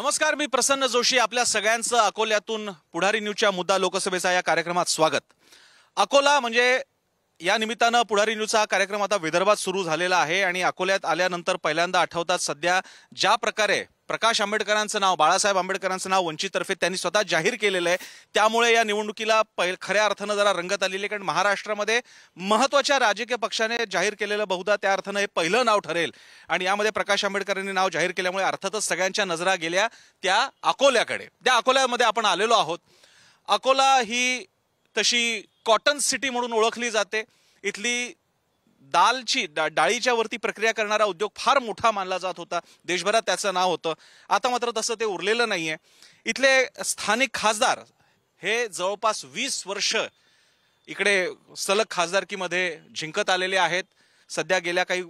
नमस्कार मी प्रसन्न जोशी आपल्या सगळ्यांचं अकोल्यातून पुढारी न्यूजच्या मुद्दा लोकसभेचा या कार्यक्रमात स्वागत अकोला म्हणजे या निमित्तानं पुढारी न्यूजचा कार्यक्रम आता विदर्भात सुरू झालेला आहे आणि अकोल्यात आल्यानंतर पहिल्यांदा आठवतात सध्या ज्या प्रकारे प्रकाश आंबेडकरांचं नाव बाळासाहेब आंबेडकरांचं नाव वंचितर्फे त्यांनी स्वतः जाहीर केलेलं आहे त्यामुळे या निवडणुकीला खऱ्या अर्थानं जरा रंगत आलेली आहे कारण महाराष्ट्रामध्ये महत्वाच्या राजकीय पक्षाने जाहीर केलेलं बहुधा त्या अर्थानं हे पहिलं नाव ठरेल आणि यामध्ये प्रकाश आंबेडकरांनी नाव जाहीर केल्यामुळे अर्थातच सगळ्यांच्या नजरा गेल्या त्या अकोल्याकडे त्या अकोल्यामध्ये आपण आलेलो आहोत अकोला ही तशी कॉटन सिटी म्हणून ओळखली जाते इथली दालची डा डाळीच्या वरती प्रक्रिया करणारा उद्योग फार मोठा मानला जात होता देशभरात त्याचं नाव होतं आता मात्र तसं ते उरलेलं नाहीये इथले स्थानिक खासदार हे जवळपास वीस वर्ष इकडे सलग खासदारकीमध्ये जिंकत आलेले आहेत सध्या गेल्या काही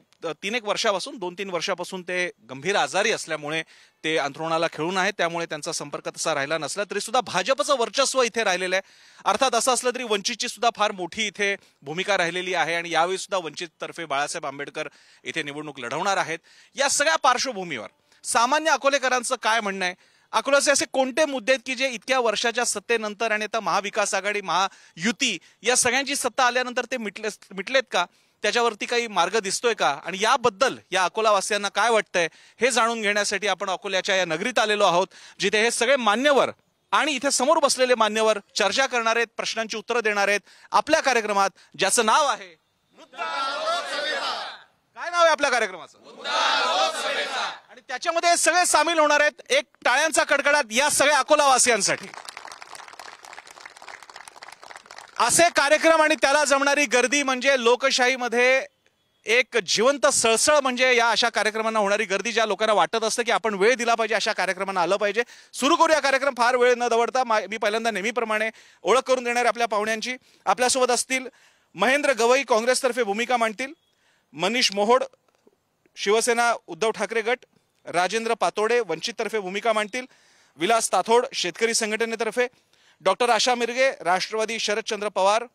तीन एक वर्षापासून दोन तीन वर्षापासून ते गंभीर आजारी असल्यामुळे ते अंथरुणाला खेळून आहेत त्यामुळे त्यांचा संपर्क तसा राहिला नसला तरी सुद्धा भाजपचं वर्चस्व इथे राहिलेलं आहे अर्थात असं असलं तरी वंचितची सुद्धा फार मोठी इथे भूमिका राहिलेली आहे आणि यावेळी सुद्धा वंचिततर्फे बाळासाहेब आंबेडकर इथे निवडणूक लढवणार आहेत या सगळ्या पार्श्वभूमीवर सामान्य अकोलेकरांचं काय म्हणणं आहे अकोल्याचे असे कोणते मुद्दे आहेत की जे इतक्या वर्षाच्या सत्तेनंतर आणि आता महाविकास आघाडी महायुती या सगळ्यांची सत्ता आल्यानंतर ते मिटले मिटलेत का त्याच्यावरती काही मार्ग दिसतोय का आणि याबद्दल या अकोलावासियांना काय वाटतंय हे जाणून घेण्यासाठी आपण अकोल्याच्या या नगरीत आलेलो आहोत जिथे हे सगळे मान्यवर आणि इथे समोर बसलेले मान्यवर चर्चा करणार आहेत प्रश्नांची उत्तरं देणार आहेत आपल्या कार्यक्रमात ज्याचं नाव आहे काय नाव आहे आपल्या कार्यक्रमाचं आणि त्याच्यामध्ये सगळे सामील होणार आहेत एक टाळ्यांचा कडकडाट या सगळ्या अकोलावासियांसाठी असे कार्यक्रम आणि त्याला जमणारी गर्दी म्हणजे लोकशाहीमध्ये एक जिवंत सळसळ म्हणजे या अशा कार्यक्रमांना होणारी गर्दी ज्या लोकांना वाटत असतं की आपण वेळ दिला पाहिजे अशा कार्यक्रमांना आलं पाहिजे सुरू करूया कार्यक्रम फार वेळ न दवडता मी पहिल्यांदा नेहमीप्रमाणे ओळख करून देणार आपल्या पाहुण्यांची आपल्यासोबत असतील महेंद्र गवई काँग्रेसतर्फे भूमिका मांडतील मनीष मोहोड शिवसेना उद्धव ठाकरे गट राजेंद्र पातोडे वंचिततर्फे भूमिका मांडतील विलास ताथोड शेतकरी संघटनेतर्फे डॉक्टर आशा मिरगे राष्ट्रवादी शरदचंद्र पवार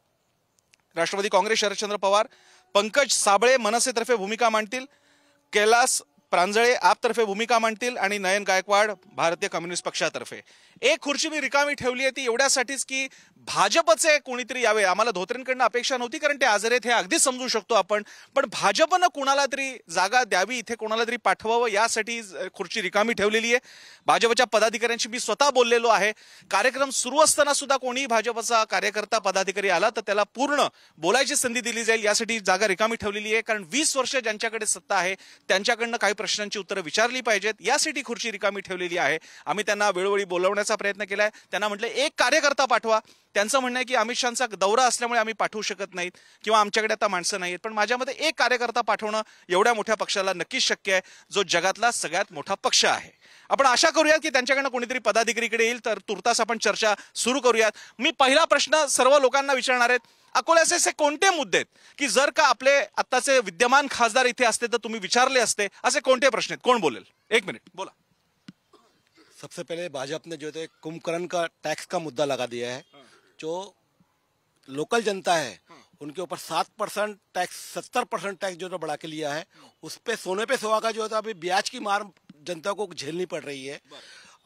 राष्ट्रवादी काँग्रेस शरदचंद्र पवार पंकज साबळे मनसेतर्फे भूमिका मांडतील कैलास प्रांजळे आपतर्फे भूमिका मांडतील आणि नयन गायकवाड भारतीय कम्युनिस्ट पक्षातर्फे एक खुर्ची मी रिकामी ठेवली आहे ती एवढ्यासाठीच की भाजपचे कोणीतरी यावे आम्हाला धोत्रेंकडनं अपेक्षा नव्हती कारण ते आजरेत हे अगदी समजू शकतो आपण पण भाजपनं कुणाला तरी जागा द्यावी इथे कोणाला तरी पाठवावं यासाठी खुर्ची रिकामी ठेवलेली आहे भाजपच्या पदाधिकाऱ्यांशी मी स्वतः बोललेलो आहे कार्यक्रम सुरू असताना सुद्धा कोणी भाजपचा कार्यकर्ता पदाधिकारी आला तर त्याला पूर्ण बोलायची संधी दिली जाईल यासाठी जागा रिकामी ठेवलेली आहे कारण वीस वर्ष ज्यांच्याकडे सत्ता आहे त्यांच्याकडनं काही प्रश्नांची उत्तरं विचारली पाहिजेत यासाठी खुर्ची रिकामी ठेवलेली आहे आम्ही त्यांना वेळोवेळी बोलवण्याचा प्रयत्न केला आहे त्यांना म्हटलं एक कार्यकर्ता पाठवा त्यांचं म्हणणं आहे की अमित शहाचा दौरा असल्यामुळे आम्ही पाठवू शकत नाहीत किंवा आमच्याकडे आता माणसं नाहीत पण माझ्यामध्ये एक कार्यकर्ता पाठवणं एवढ्या मोठ्या पक्षाला नक्कीच शक्य आहे जो जगातला सगळ्यात मोठा पक्ष आहे आपण आशा करूयात की त्यांच्याकडनं कोणीतरी पदाधिकारीकडे येईल तर तुर्तास आपण चर्चा सुरू करूयात मी पहिला प्रश्न सर्व लोकांना विचारणार आहेत अकोल्याचे असे कोणते मुद्दे आहेत की जर का आपले आत्ताचे विद्यमान खासदार इथे असते तर तुम्ही विचारले असते असे कोणते प्रश्न आहेत कोण बोलेल एक मिनिट बोला सबसे पहले भाजपा ने जो है का टैक्स का मुद्दा लगा दिया है जो लोकल जनता है उनके ऊपर सात परसेंट टैक्स सत्तर परसेंट टैक्स जो तो बढ़ा के लिया है उस पर सोने पे सोवा का जो है तो अभी ब्याज की मार जनता को झेलनी पड़ रही है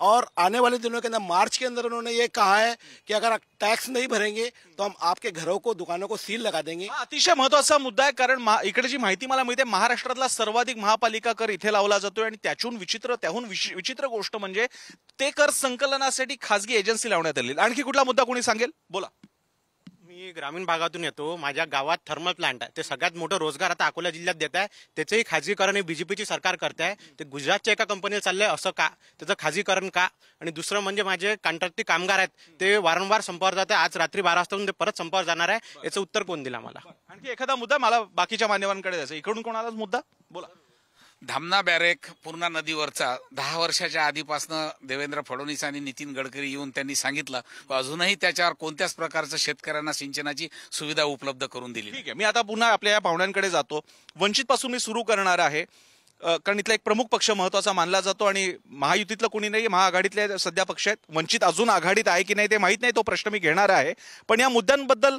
और आने वाले दिनों के अंदर मार्च के अंदर उन्होंने ये कहा है कि अगर टैक्स टॅक्स भरेंगे तो हम आपके घरों को दुकानों को सील लगा देंगे अतिशय महत्वाचा मुद्दा आहे कारण इकडे जी माहिती मला मिळते महाराष्ट्रातला सर्वाधिक महापालिका कर इथे लावला जातोय आणि त्याच्याहून विचित्र त्याहून विचित्र गोष्ट म्हणजे ते कर संकलनासाठी खासगी एजन्सी लावण्यात आली आणखी कुठला मुद्दा कोणी सांगेल बोला मी ग्रामीण भागातून येतो माझ्या गावात थर्मल प्लांट आहे ते सगळ्यात मोठं रोजगार आता अकोला जिल्ह्यात देत आहे त्याचंही खाजगीकरण हे बीजेपीची सरकार करत आहे ते गुजरातच्या एका कंपनीला चाललंय असं का त्याचं खाजगीकरण का आणि दुसरं म्हणजे माझे कॉन्ट्रॅक्टी कामगार आहेत ते वारंवार संपावर जाते आज रात्री बारा वाजता ते परत संपावर जाणार आहे याचं उत्तर कोण दिला मला आणखी एखादा मुद्दा मला बाकीच्या मान्यवांकडे द्यायचा इकडून कोणालाच मुद्दा बोला धामना बॅरेक पूर्णा नदीवरचा दहा वर्षाच्या आधीपासनं देवेंद्र फडणवीस आणि नितीन गडकरी येऊन त्यांनी सांगितलं अजूनही त्याच्यावर कोणत्याच प्रकारचं शेतकऱ्यांना सिंचनाची सुविधा उपलब्ध करून दिली ठीक आहे मी आता पुन्हा आपल्या या पाहुण्यांकडे जातो वंचित पासून मी सुरू करणार आहे कारण इथला एक प्रमुख पक्ष महत्वाचा मानला जातो आणि महायुतीतलं कोणी नाही महाआघाडीतले सध्या पक्ष आहेत वंचित अजून आघाडीत आहे की नाही ते माहीत नाही तो प्रश्न मी घेणार आहे पण या मुद्द्यांबद्दल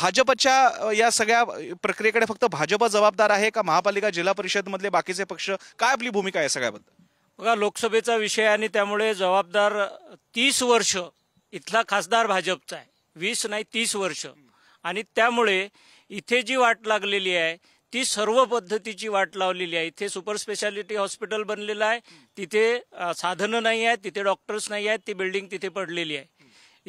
भाजपच्या या सगळ्या प्रक्रियेकडे फक्त भाजप जबाबदार आहे का महापालिका जिल्हा परिषदमधले बाकीचे पक्ष काय आपली भूमिका आहे सगळ्याबद्दल बघा लोकसभेचा विषय आणि त्यामुळे जबाबदार तीस वर्ष इथला खासदार भाजपचा आहे वीस नाही तीस वर्ष आणि त्यामुळे इथे जी वाट लागलेली आहे ती सर्व पद्धतीची वाट लावलेली आहे इथे सुपर स्पेशालिटी हॉस्पिटल बनलेलं आहे तिथे साधनं नाही आहेत तिथे डॉक्टर्स नाही आहेत ती बिल्डिंग तिथे पडलेली आहे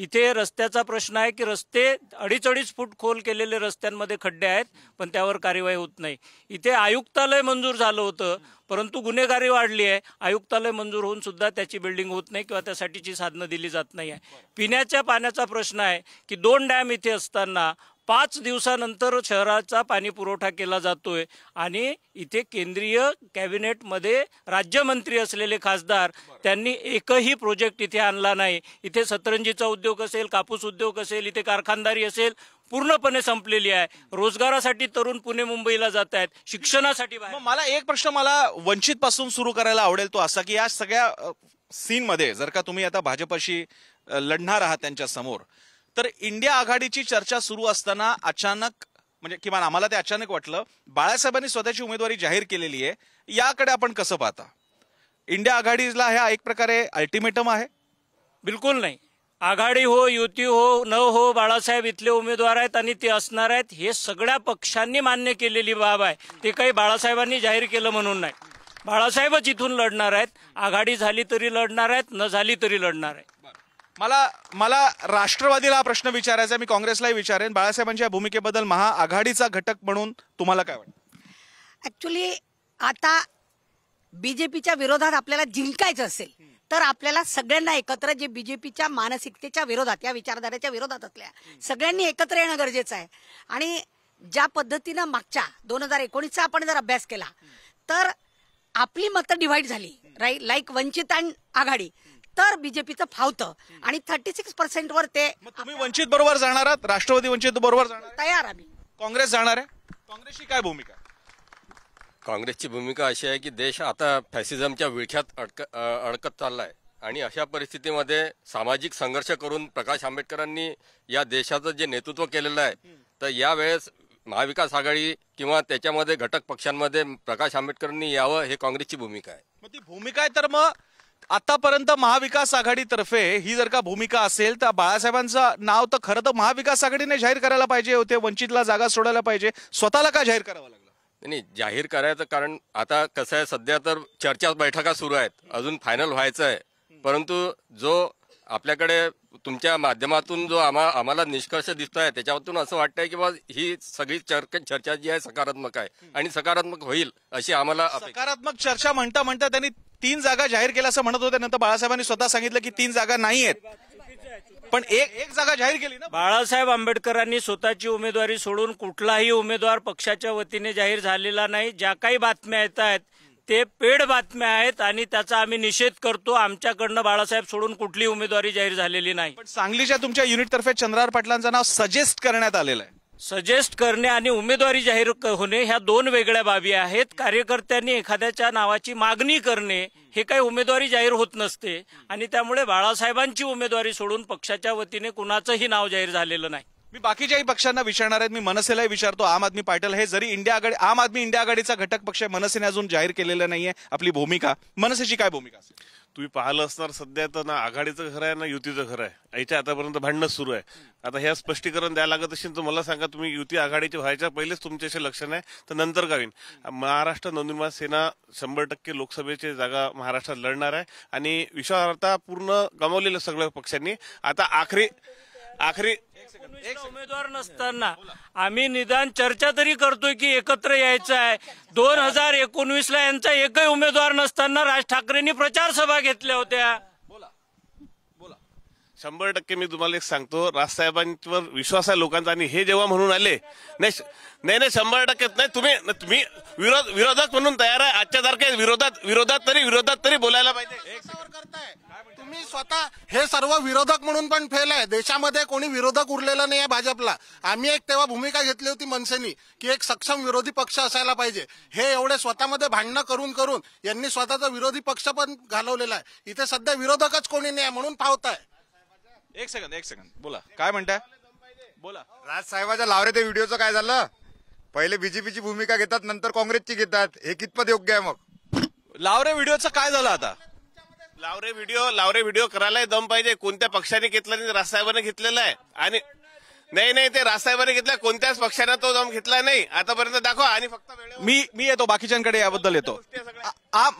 इथे रस्त्याचा प्रश्न आहे की रस्ते अडीच अडीच फूट खोल केलेले रस्त्यांमध्ये खड्डे आहेत पण त्यावर कार्यवाही होत नाही इथे आयुक्तालय मंजूर झालं होतं परंतु गुन्हेगारी वाढली आहे आयुक्तालय मंजूर होऊन सुद्धा त्याची बिल्डिंग होत नाही किंवा त्यासाठीची साधनं दिली जात नाही आहे पिण्याच्या पाण्याचा प्रश्न आहे की दोन डॅम इथे असताना पाच दिवसानंतर शहराचा पाणी पुरवठा केला जातोय आणि इथे केंद्रीय कॅबिनेटमध्ये राज्यमंत्री असलेले खासदार त्यांनी एकही प्रोजेक्ट इथे आणला नाही इथे सतरंजीचा उद्योग असेल कापूस उद्योग असेल इथे कारखानदारी असेल पूर्णपणे संपलेली आहे रोजगारासाठी तरुण पुणे मुंबईला जात आहेत शिक्षणासाठी मला एक प्रश्न मला वंचित पासून सुरू करायला आवडेल तो असा की या सगळ्या सीनमध्ये जर का तुम्ही आता भाजपशी लढणार आहात त्यांच्या समोर तर इंडिया आघाडीची चर्चा सुरू असताना अचानक म्हणजे किमान आम्हाला ते अचानक वाटलं बाळासाहेबांनी स्वतःची उमेदवारी जाहीर केलेली आहे याकडे आपण कसं पाहता इंडिया आघाडीला ह्या एक प्रकारे अल्टिमेटम आहे बिलकुल नाही आघाडी हो युती हो न हो बाळासाहेब इथले उमेदवार आहेत आणि ते असणार आहेत हे सगळ्या पक्षांनी मान्य केलेली बाब आहे ते काही बाळासाहेबांनी जाहीर केलं म्हणून नाही बाळासाहेबच इथून लढणार आहेत आघाडी झाली तरी लढणार आहेत न झाली तरी लढणार आहे मला मला राष्ट्रवादीला प्रश्न विचारायचा मी काँग्रेसलाही विचारेन बाळासाहेबांच्या या भूमिकेबद्दल महाआघाडीचा घटक म्हणून तुम्हाला काय वाटतं ऍक्च्युली आता बी जे पीच्या विरोधात आपल्याला जिंकायचं असेल तर आपल्याला सगळ्यांना एकत्र जे बी जे पीच्या मानसिकतेच्या विरोधात या विचारधारेच्या विरोधात असल्या सगळ्यांनी एकत्र येणं गरजेचं आहे आणि ज्या पद्धतीनं मागच्या दोन हजार एकोणीसचा आपण जर अभ्यास केला तर आपली मतं डिव्हाइड झाली राई लाईक वंचित अँड आघाडी तर बीजेपीचं फावतं आणि थर्टी सिक्स पर्सेंट वर ते मग तुम्ही वंचित बरोबर जाणार आहात राष्ट्रवादी वंचित बरोबर जाणार तयार आम्ही काँग्रेस जाणार आहे काँग्रेसची काय भूमिका काँग्रेसची भूमिका अशी आहे की देश आता फॅसिझमच्या विळख्यात अडक अडकत चालला आहे आणि अशा परिस्थितीमध्ये सामाजिक संघर्ष करून प्रकाश आंबेडकरांनी या देशाचं जे नेतृत्व केलेलं आहे तर यावेळेस महाविकास आघाडी किंवा त्याच्यामध्ये घटक पक्षांमध्ये प्रकाश आंबेडकरांनी यावं हे काँग्रेसची भूमिका आहे मग ती भूमिका आहे तर मग आतापर्यंत महाविकास आघाडीतर्फे ही जर का भूमिका असेल तर बाळासाहेबांचं नाव तर खरं तर महाविकास आघाडीने जाहीर करायला पाहिजे होते वंचितला जागा सोडायला पाहिजे स्वतःला का जाहीर करावं लागलं नाही जाहीर करायचं कारण आता कसं आहे सध्या तर चर्चा बैठका सुरू आहेत अजून फायनल व्हायचं आहे परंतु जो आपल्याकडे तुमच्या माध्यमातून जो आम्हा आम्हाला निष्कर्ष दिसत आहे त्याच्यातून असं वाटतंय की बा ही सगळी चर्चा जी आहे सकारात्मक आहे आणि सकारात्मक होईल अशी आम्हाला सकारात्मक चर्चा म्हणता म्हणता त्यांनी तीन जागा जाहीर केल्या असं म्हणत होते नंतर बाळासाहेबांनी स्वतः सांगितलं की तीन जागा नाही आहेत पण एक एक जागा जाहीर केली ना बाळासाहेब आंबेडकरांनी स्वतःची उमेदवारी सोडून कुठलाही उमेदवार पक्षाच्या वतीने जाहीर झालेला नाही ज्या काही बातम्या येत आहेत ते पेड बातम्या आहेत आणि त्याचा आम्ही निषेध करतो आमच्याकडनं बाळासाहेब सोडून कुठली उमेदवारी जाहीर झालेली नाही सांगलीच्या तुमच्या युनिट तर्फे चंद्रार पाटलांचं नाव सजेस्ट करण्यात आलेलं आहे सजेस्ट करणे आणि उमेदवारी जाहीर होणे ह्या दोन वेगळ्या बाबी आहेत कार्यकर्त्यांनी एखाद्याच्या नावाची मागणी करणे हे काही उमेदवारी जाहीर होत नसते आणि त्यामुळे बाळासाहेबांची उमेदवारी सोडून पक्षाच्या वतीने कुणाचंही नाव जाहीर झालेलं नाही मी बाकीच्याही पक्षांना विचारणार आहेत मी मनसेलाही विचारतो आम आदमी पार्टीला हे जरी इंडिया आघाडी आम आदमी इंडिया आघाडीचा घटक पक्ष मनसेने अजून जाहीर केलेला नाहीये आपली भूमिका मनसेची काय भूमिका असेल तुम्ही पाहिलं असणार सध्या तर ना आघाडीचं घर आहे ना युतीचं घर आहे याच्या आतापर्यंत भांडणं सुरू आहे आता ह्या स्पष्टीकरण द्यायला लागत असेल तर मला सांगा तुम्ही युती आघाडीचे व्हायच्या पहिलेच तुमच्याशी लक्षण आहे तर नंतर गावीन महाराष्ट्र नवनिर्माण सेना शंभर टक्के लोकसभेची जागा महाराष्ट्रात लढणार आहे आणि विश्वासार्हता पूर्ण गमावलेलं सगळ्या पक्षांनी आता आखरी आखरी उमेदवार नसताना आम्ही निदान चर्चा तरी करतोय की एकत्र यायचं आहे दोन हजार एकोणवीस ला यांचा एकही उमेदवार नसताना राज ठाकरेंनी प्रचार सभा घेतल्या होत्या शंभर टक्के मी तुम्हाला एक सांगतो राजसाहेबांवर विश्वास आहे लोकांचा आणि हे जेव्हा म्हणून आले नाही नाही शंभर टक्के नाही तुम्ही तुम्ही विरोध विरोधात म्हणून तयार आहे आजच्या तारखे विरोधात विरोधात तरी विरोधात तरी बोलायला पाहिजे तुम्ही स्वतः हे सर्व विरोधक म्हणून पण फेल आहे देशामध्ये कोणी विरोधक उरलेला नाही आहे भाजपला आम्ही एक तेव्हा भूमिका घेतली होती मनसेनी की एक सक्षम विरोधी पक्ष असायला पाहिजे हे एवढे स्वतःमध्ये भांडणं करून करून यांनी स्वतःचा विरोधी पक्ष पण घालवलेला आहे इथे सध्या विरोधकच कोणी नाही आहे म्हणून पावताय एक सेकंद एक सेकंद बोला काय म्हणताय बोला राज साहेबाच्या लावरे ते व्हिडिओचं काय झालं पहिले बीजेपीची भूमिका घेतात नंतर काँग्रेसची घेतात हे कितपत योग्य आहे मग लावरे व्हिडिओचं काय झालं आता लावरे व्हिडिओ लावरे व्हिडिओ करायलाय दम पाहिजे कोणत्या पक्षाने घेतला नाही रासाहेबाने घेतलेला आहे आणि नाही नाही ते रासाहेबाने घेतला कोणत्याच पक्षाने तो दम घेतला नाही आतापर्यंत दाखवा आणि फक्त मी मी येतो बाकीच्यांकडे याबद्दल येतो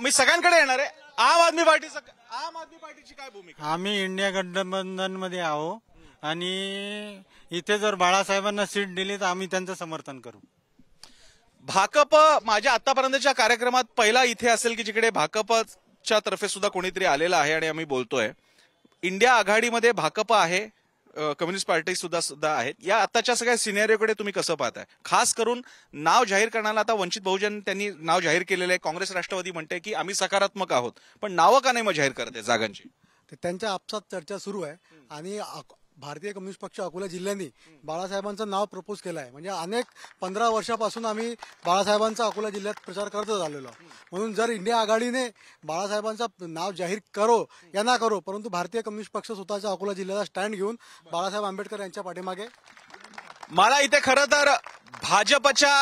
मी सगळ्यांकडे येणार आहे आम आदमी पार्टी आम आदमी पार्टीची काय भूमिका आम्ही इंडिया गठबंधन मध्ये आहो आणि इथे जर बाळासाहेबांना सीट दिली तर आम्ही त्यांचं समर्थन करू भाकप माझ्या आतापर्यंतच्या कार्यक्रमात पहिला इथे असेल की जिकडे भाकपच च्या तर्फे सुद्धा कोणीतरी आलेला आहे आणि आम्ही बोलतोय इंडिया आघाडीमध्ये भाकप आहे कम्युनिस्ट पार्टी सुद्धा सुद्धा आहेत या आताच्या सगळ्या सिनेरिओकडे तुम्ही कसं पाहताय खास करून नाव जाहीर करण्याला आता वंचित बहुजन त्यांनी नाव जाहीर केलेलं आहे काँग्रेस राष्ट्रवादी म्हणते की आम्ही सकारात्मक आहोत पण नावं का नाही मग जाहीर करते जागांची त्यांच्या आपसात चर्चा सुरू आहे आणि भारतीय कम्युनिस्ट पक्ष अकोला जिल्ह्याने बाळासाहेबांचं नाव प्रपोज केलं आहे म्हणजे अनेक पंधरा वर्षापासून आम्ही बाळासाहेबांचा अकोला जिल्ह्यात प्रचार करत आलेलो म्हणून जर इंडिया आघाडीने बाळासाहेबांचं नाव जाहीर करो या ना करो परंतु भारतीय कम्युनिस्ट पक्ष स्वतःच्या अकोला जिल्ह्याचा स्टँड घेऊन बाळासाहेब आंबेडकर यांच्या पाठीमागे मला इथे खरं तर भाजपच्या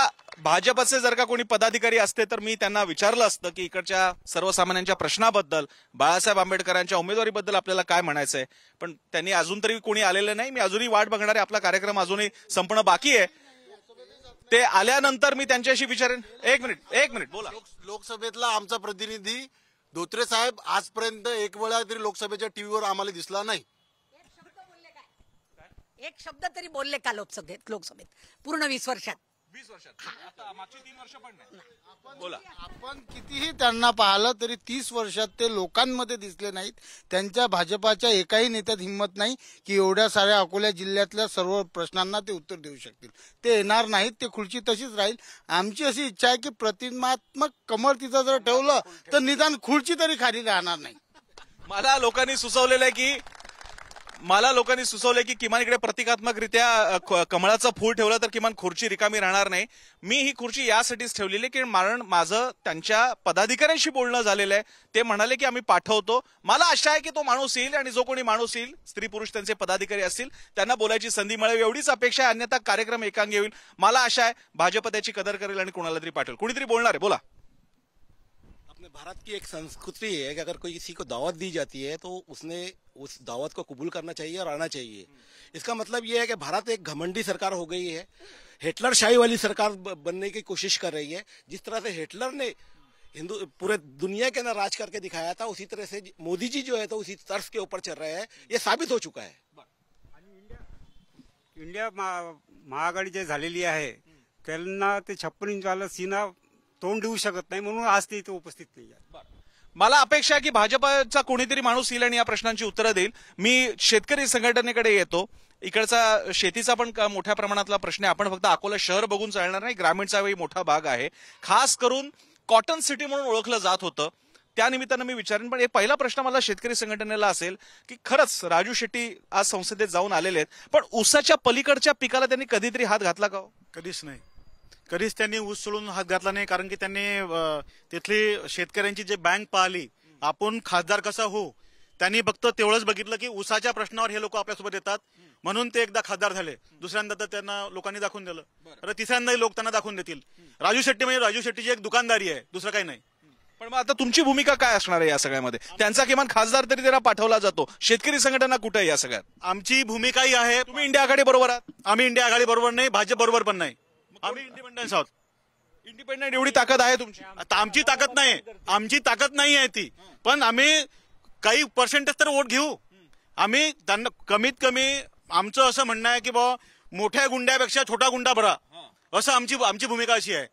भाजपचे जर का कोणी पदाधिकारी असते तर मी त्यांना विचारलं असतं की इकडच्या सर्वसामान्यांच्या प्रश्नाबद्दल बाळासाहेब आंबेडकरांच्या उमेदवारीबद्दल आपल्याला काय म्हणायचंय पण त्यांनी अजून तरी कोणी आलेलं नाही मी अजूनही वाट बघणारे आपला कार्यक्रम अजूनही संपणं बाकी आहे ते आल्यानंतर मी त्यांच्याशी विचारेन एक मिनिट एक मिनिट बोला लोकसभेतला आमचा प्रतिनिधी धोत्रे साहेब आजपर्यंत एक वेळा तरी लोकसभेच्या टीव्हीवर आम्हाला दिसला नाही एक शब्द तरी बोलले का लोकसभेत लोकसभेत पूर्ण वीस वर्षात म्हणजे आता पण नाही बोला आपण कितीही त्यांना पाहिलं तरी तीस वर्षात ते लोकांमध्ये दिसले नाहीत त्यांच्या भाजपाच्या एकाही नेत्यात हिंमत नाही की एवढ्या साऱ्या अकोल्या जिल्ह्यातल्या सर्व प्रश्नांना ते उत्तर देऊ शकतील ते येणार नाहीत ते खुर्ची तशीच राहील आमची अशी इच्छा आहे की प्रतिमात्मक कमर तिथं जर ठेवलं तर निदान खुर्ची तरी खाली राहणार नाही मला लोकांनी सुचवलेलं आहे की मला लोकांनी सुचवलंय की किमान इकडे प्रतिकात्मकरित्या कमळाचं फूल ठेवलं तर किमान खुर्ची रिकामी राहणार नाही मी ही खुर्ची यासाठीच ठेवलेली की मारण माझं त्यांच्या पदाधिकाऱ्यांशी बोलणं झालेलं आहे ते म्हणाले की आम्ही पाठवतो मला आशा आहे की तो माणूस येईल आणि जो कोणी माणूस येईल स्त्री पुरुष त्यांचे पदाधिकारी असतील त्यांना बोलायची संधी मिळेल एवढीच अपेक्षा आहे अन्यथा कार्यक्रम एकांगी होईल मला आशा आहे भाजप त्याची कदर करेल आणि कोणाला तरी पाठवेल कुणीतरी बोलणार आहे बोला अपने भारत की एक संस्कृति है कि अगर कोई किसी को दावत दी जाती है तो उसने उस दावत को कबूल करना चाहिए और आना चाहिए इसका मतलब ये है कि भारत एक घमंडी सरकार हो गई है हिटलर शाही वाली सरकार बनने की कोशिश कर रही है जिस तरह से हिटलर ने हिंदू पूरे दुनिया के अंदर राज करके दिखाया था उसी तरह से मोदी जी जो है तो उसी तर्स के ऊपर चल रहे हैं ये साबित हो चुका है इंडिया महाआघाडी जे है आहे त्यांना ते सीना तोंड देऊ शकत नाही म्हणून आज ते इथे उपस्थित नाही आहेत मला अपेक्षा आहे की भाजपचा कोणीतरी माणूस येईल आणि या प्रश्नांची उत्तरं देईल मी शेतकरी संघटनेकडे येतो इकडचा शेतीचा पण मोठ्या प्रमाणातला प्रश्न आहे आपण फक्त अकोला शहर बघून चालणार नाही ग्रामीणचा वेळी मोठा भाग आहे खास करून कॉटन सिटी म्हणून ओळखलं जात होतं त्यानिमित्तानं मी विचारेन पण हे पहिला प्रश्न मला शेतकरी संघटनेला असेल की खरंच राजू शेट्टी आज संसदेत जाऊन आलेले आहेत पण ऊसाच्या पलीकडच्या पिकाला त्यांनी कधीतरी हात घातला का हो? कधीच नाही कधीच त्यांनी ऊस सोडून हात घातला नाही कारण की त्यांनी तिथली शेतकऱ्यांची जे बँक पाहिली आपण खासदार कसा हो त्यांनी फक्त तेवढंच बघितलं की उसाच्या प्रश्नावर हे लोक आपल्यासोबत येतात म्हणून ते एकदा खासदार झाले दुसऱ्यांदा तर त्यांना लोकांनी दाखवून दिलं तर तिसऱ्यांदाही लोक त्यांना दाखवून देतील राजू शेट्टी म्हणजे राजू शेट्टीची एक दुकानदारी आहे दुसरं काही नाही पण मग आता तुमची भूमिका काय असणार आहे या सगळ्यामध्ये त्यांचा किमान खासदार तरी त्याला पाठवला जातो शेतकरी संघटना कुठे या सगळ्यात आमची भूमिका ही आहे तुम्ही इंडिया आघाडी बरोबर आहात आम्ही इंडिया आघाडी बरोबर नाही भाजप बरोबर पण नाही आम्ही इंडिपेंडन्स आहोत इंडिपेंडेंट एवढी ताकद आहे तुमची आता आमची ताकद नाही आमची ताकद नाही आहे ती पण आम्ही काही पर्सेंटेज तर वोट घेऊ आम्ही त्यांना कमीत कमी आमचं असं म्हणणं आहे की बाबा मोठ्या गुंड्यापेक्षा छोटा गुंडा बरा असं आमची आमची भूमिका अशी आहे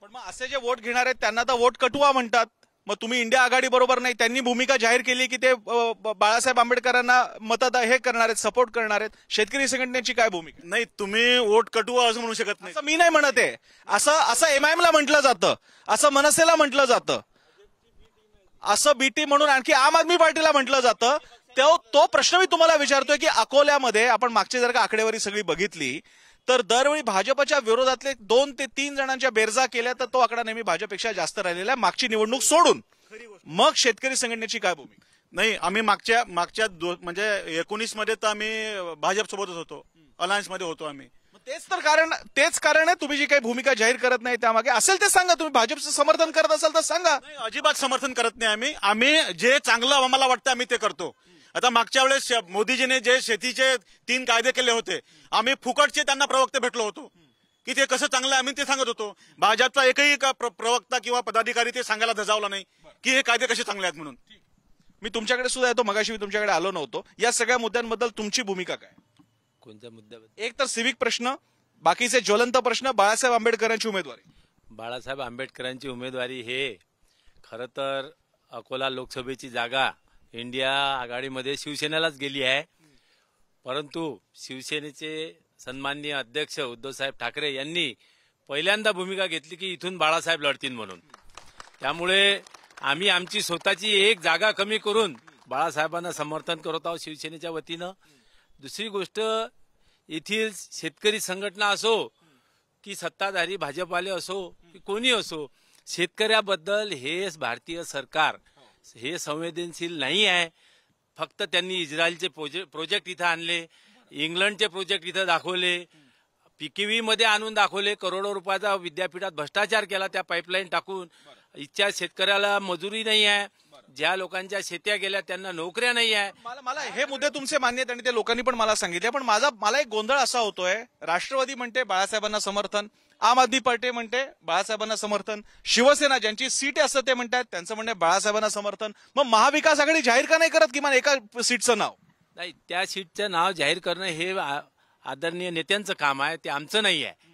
पण मग असे जे वोट घेणार आहेत त्यांना तर वोट कटुवा म्हणतात मग तुम्ही इंडिया आघाडी बरोबर नाही त्यांनी भूमिका जाहीर केली की ते बाळासाहेब आंबेडकरांना मतदा हे करणार आहेत सपोर्ट करणार आहेत शेतकरी संघटनेची काय भूमिका नाही तुम्ही वोट कटू असं म्हणू शकत नाही मी नाही म्हणत आहे असं असं एमआयएमला म्हटलं जातं असं मनसेला म्हटलं जातं असं बीटी म्हणून आणखी आम आदमी पार्टीला म्हटलं जातं तो प्रश्न मी तुम्हाला विचारतोय की अकोल्यामध्ये आपण मागची जर का आकडेवारी सगळी बघितली तर दरवेळी भाजपच्या विरोधातले दोन ते तीन जणांच्या बेरजा केल्या तर तो आकडा नेहमी भाजपपेक्षा जास्त राहिलेला मागची निवडणूक सोडून मग शेतकरी संघटनेची काय भूमिका नाही आम्ही मागच्या मागच्या म्हणजे एकोणीस मध्ये तर आम्ही भाजप सोबतच होतो अलायन्स मध्ये होतो आम्ही तेच तर कारण तेच कारण आहे तुम्ही जी काही भूमिका जाहीर करत नाही त्यामागे असेल ते सांगा तुम्ही भाजपचं समर्थन करत असाल तर सांगा अजिबात समर्थन करत नाही आम्ही आम्ही जे चांगलं आम्हाला वाटतं आम्ही ते करतो आता मागच्या वेळेस मोदीजीने जे शेतीचे तीन कायदे केले होते आम्ही फुकटचे त्यांना प्रवक्ते भेटलो होतो की ते कसं चांगलं आम्ही ते सांगत होतो भाजपचा एकही प्रवक्ता किंवा पदाधिकारी ते सांगायला धजावला नाही की हे कायदे कसे चांगले आहेत म्हणून मी तुमच्याकडे सुद्धा येतो मगाशी मी तुमच्याकडे आलो नव्हतो या सगळ्या मुद्द्यांबद्दल तुमची भूमिका काय कोणत्या मुद्द्याबद्दल एक तर सिविक प्रश्न बाकीचे ज्वलंत प्रश्न बाळासाहेब आंबेडकरांची उमेदवारी बाळासाहेब आंबेडकरांची उमेदवारी हे खरं तर अकोला लोकसभेची जागा इंडिया आघाडीमध्ये शिवसेनेलाच गेली आहे परंतु शिवसेनेचे सन्माननीय अध्यक्ष उद्धवसाहेब ठाकरे यांनी पहिल्यांदा भूमिका घेतली की इथून बाळासाहेब लढतील म्हणून त्यामुळे आम्ही आमची स्वतःची एक जागा कमी करून बाळासाहेबांना समर्थन करत आहोत शिवसेनेच्या वतीनं दुसरी गोष्ट येथील शेतकरी संघटना असो की सत्ताधारी भाजपाले असो की कोणी असो शेतकऱ्याबद्दल हे भारतीय सरकार हे संवेदनशील नाही आहे फक्त त्यांनी इस्रायलचे प्रोजेक्ट इथं आणले इंग्लंडचे प्रोजेक्ट इथं दाखवले पीकेव्ही मध्ये आणून दाखवले करोडो रुपयाचा विद्यापीठात भ्रष्टाचार केला त्या पाईपलाईन टाकून इच्छा शेतकऱ्याला मजुरी नाही आहे ज्या लोकांच्या शेत्या गेल्या त्यांना नोकऱ्या नाही आहे मला मला हे मुद्दे तुमचे मान्य आहेत आणि ते लोकांनी पण मला सांगितले पण माझा मला एक गोंधळ असा होतोय राष्ट्रवादी म्हणते बाळासाहेबांना समर्थन आम आदमी पार्टी म्हणते बाळासाहेबांना समर्थन शिवसेना ज्यांची सीट असं ते म्हणतात त्यांचं म्हणणे बाळासाहेबांना समर्थन मग महाविकास आघाडी जाहीर का नाही करत किमान एका सीटचं नाव नाही त्या सीटचं नाव जाहीर करणं हे आदरणीय नेत्यांचं काम आहे ते आमचं नाही आहे